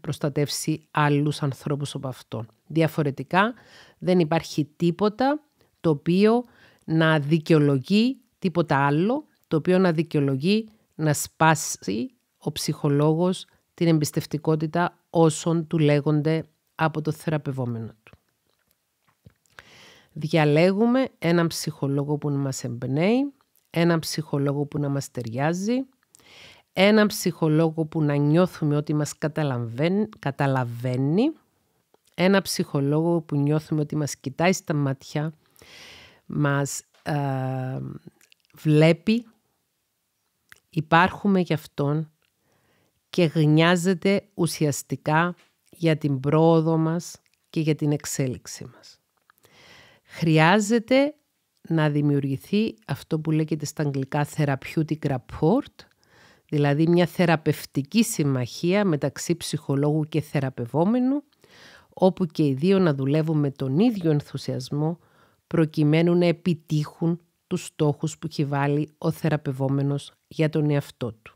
προστατεύσει άλλους ανθρώπους από αυτόν. Διαφορετικά δεν υπάρχει τίποτα το οποίο να δικαιολογεί τίποτα άλλο, το οποίο να δικαιολογεί να σπάσει ο ψυχολόγος την εμπιστευτικότητα όσων του λέγονται από το θεραπευόμενο του. Διαλέγουμε έναν ψυχολόγο που να μας εμπνέει, έναν ψυχολόγο που να μας ταιριάζει, έναν ψυχολόγο που να νιώθουμε ότι μας καταλαβαίνει, έναν ένα ψυχολόγο που νιώθουμε ότι μας κοιτάει στα μάτια, μας ε, βλέπει, υπάρχουμε γι' αυτόν και γνιάζεται ουσιαστικά για την πρόοδο μας και για την εξέλιξη μας. Χρειάζεται να δημιουργηθεί αυτό που λέγεται στα αγγλικά therapeutic rapport, δηλαδή μια θεραπευτική συμμαχία μεταξύ ψυχολόγου και θεραπευόμενου, όπου και οι δύο να δουλεύουν με τον ίδιο ενθουσιασμό προκειμένου να επιτύχουν τους στόχους που έχει βάλει ο θεραπευόμενος για τον εαυτό του.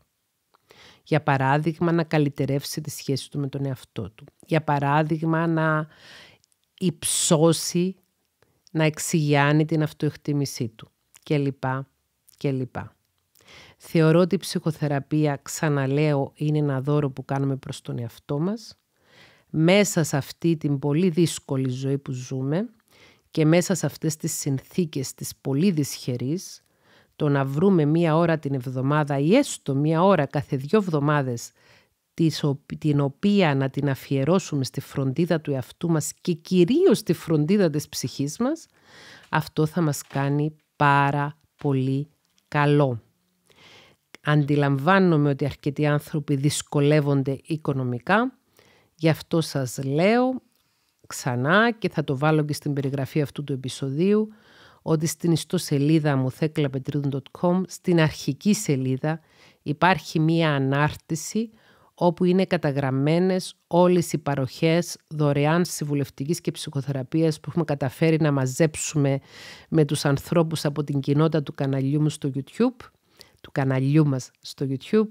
Για παράδειγμα, να καλυτερεύσει τη σχέση του με τον εαυτό του. Για παράδειγμα, να υψώσει, να εξηγιάνει την αυτοεκτίμησή του και λοιπά. Θεωρώ ότι η ψυχοθεραπεία, ξαναλέω, είναι ένα δώρο που κάνουμε προς τον εαυτό μας. Μέσα σε αυτή την πολύ δύσκολη ζωή που ζούμε και μέσα σε αυτές τις συνθήκες της πολύ δυσχερής, το να βρούμε μία ώρα την εβδομάδα ή έστω μία ώρα κάθε δύο εβδομάδες την οποία να την αφιερώσουμε στη φροντίδα του εαυτού μας και κυρίως στη φροντίδα της ψυχής μας, αυτό θα μας κάνει πάρα πολύ καλό. Αντιλαμβάνομαι ότι αρκετοί άνθρωποι δυσκολεύονται οικονομικά, γι' αυτό σας λέω ξανά και θα το βάλω και στην περιγραφή αυτού του επεισοδίου, ότι στην ιστοσελίδα μου theklapetrίδου.com στην αρχική σελίδα υπάρχει μία ανάρτηση όπου είναι καταγραμμένες όλες οι παροχές δωρεάν συμβουλευτικής και ψυχοθεραπείας που έχουμε καταφέρει να μαζέψουμε με τους ανθρώπους από την κοινότητα του καναλιού μου στο YouTube, του καναλιού μας στο YouTube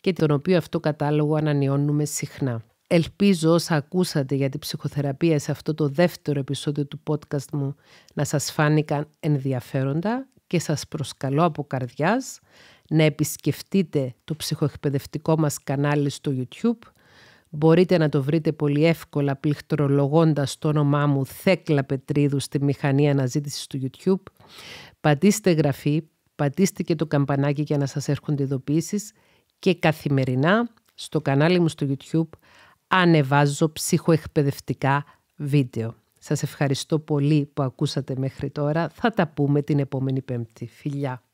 και τον οποίο αυτό κατάλογο ανανεώνουμε συχνά. Ελπίζω όσα ακούσατε για την ψυχοθεραπεία σε αυτό το δεύτερο επεισόδιο του podcast μου να σας φάνηκαν ενδιαφέροντα και σας προσκαλώ από καρδιάς να επισκεφτείτε το ψυχοεκπαιδευτικό μας κανάλι στο YouTube. Μπορείτε να το βρείτε πολύ εύκολα πληκτρολογώντας το όνομά μου Θέκλα Πετρίδου στη μηχανή αναζήτησης του YouTube. Πατήστε γραφή, πατήστε και το καμπανάκι για να σας έρχονται ειδοποιήσεις και καθημερινά στο κανάλι μου στο YouTube ανεβάζω ψυχοεκπαιδευτικά βίντεο. Σας ευχαριστώ πολύ που ακούσατε μέχρι τώρα. Θα τα πούμε την επόμενη πέμπτη. Φιλιά!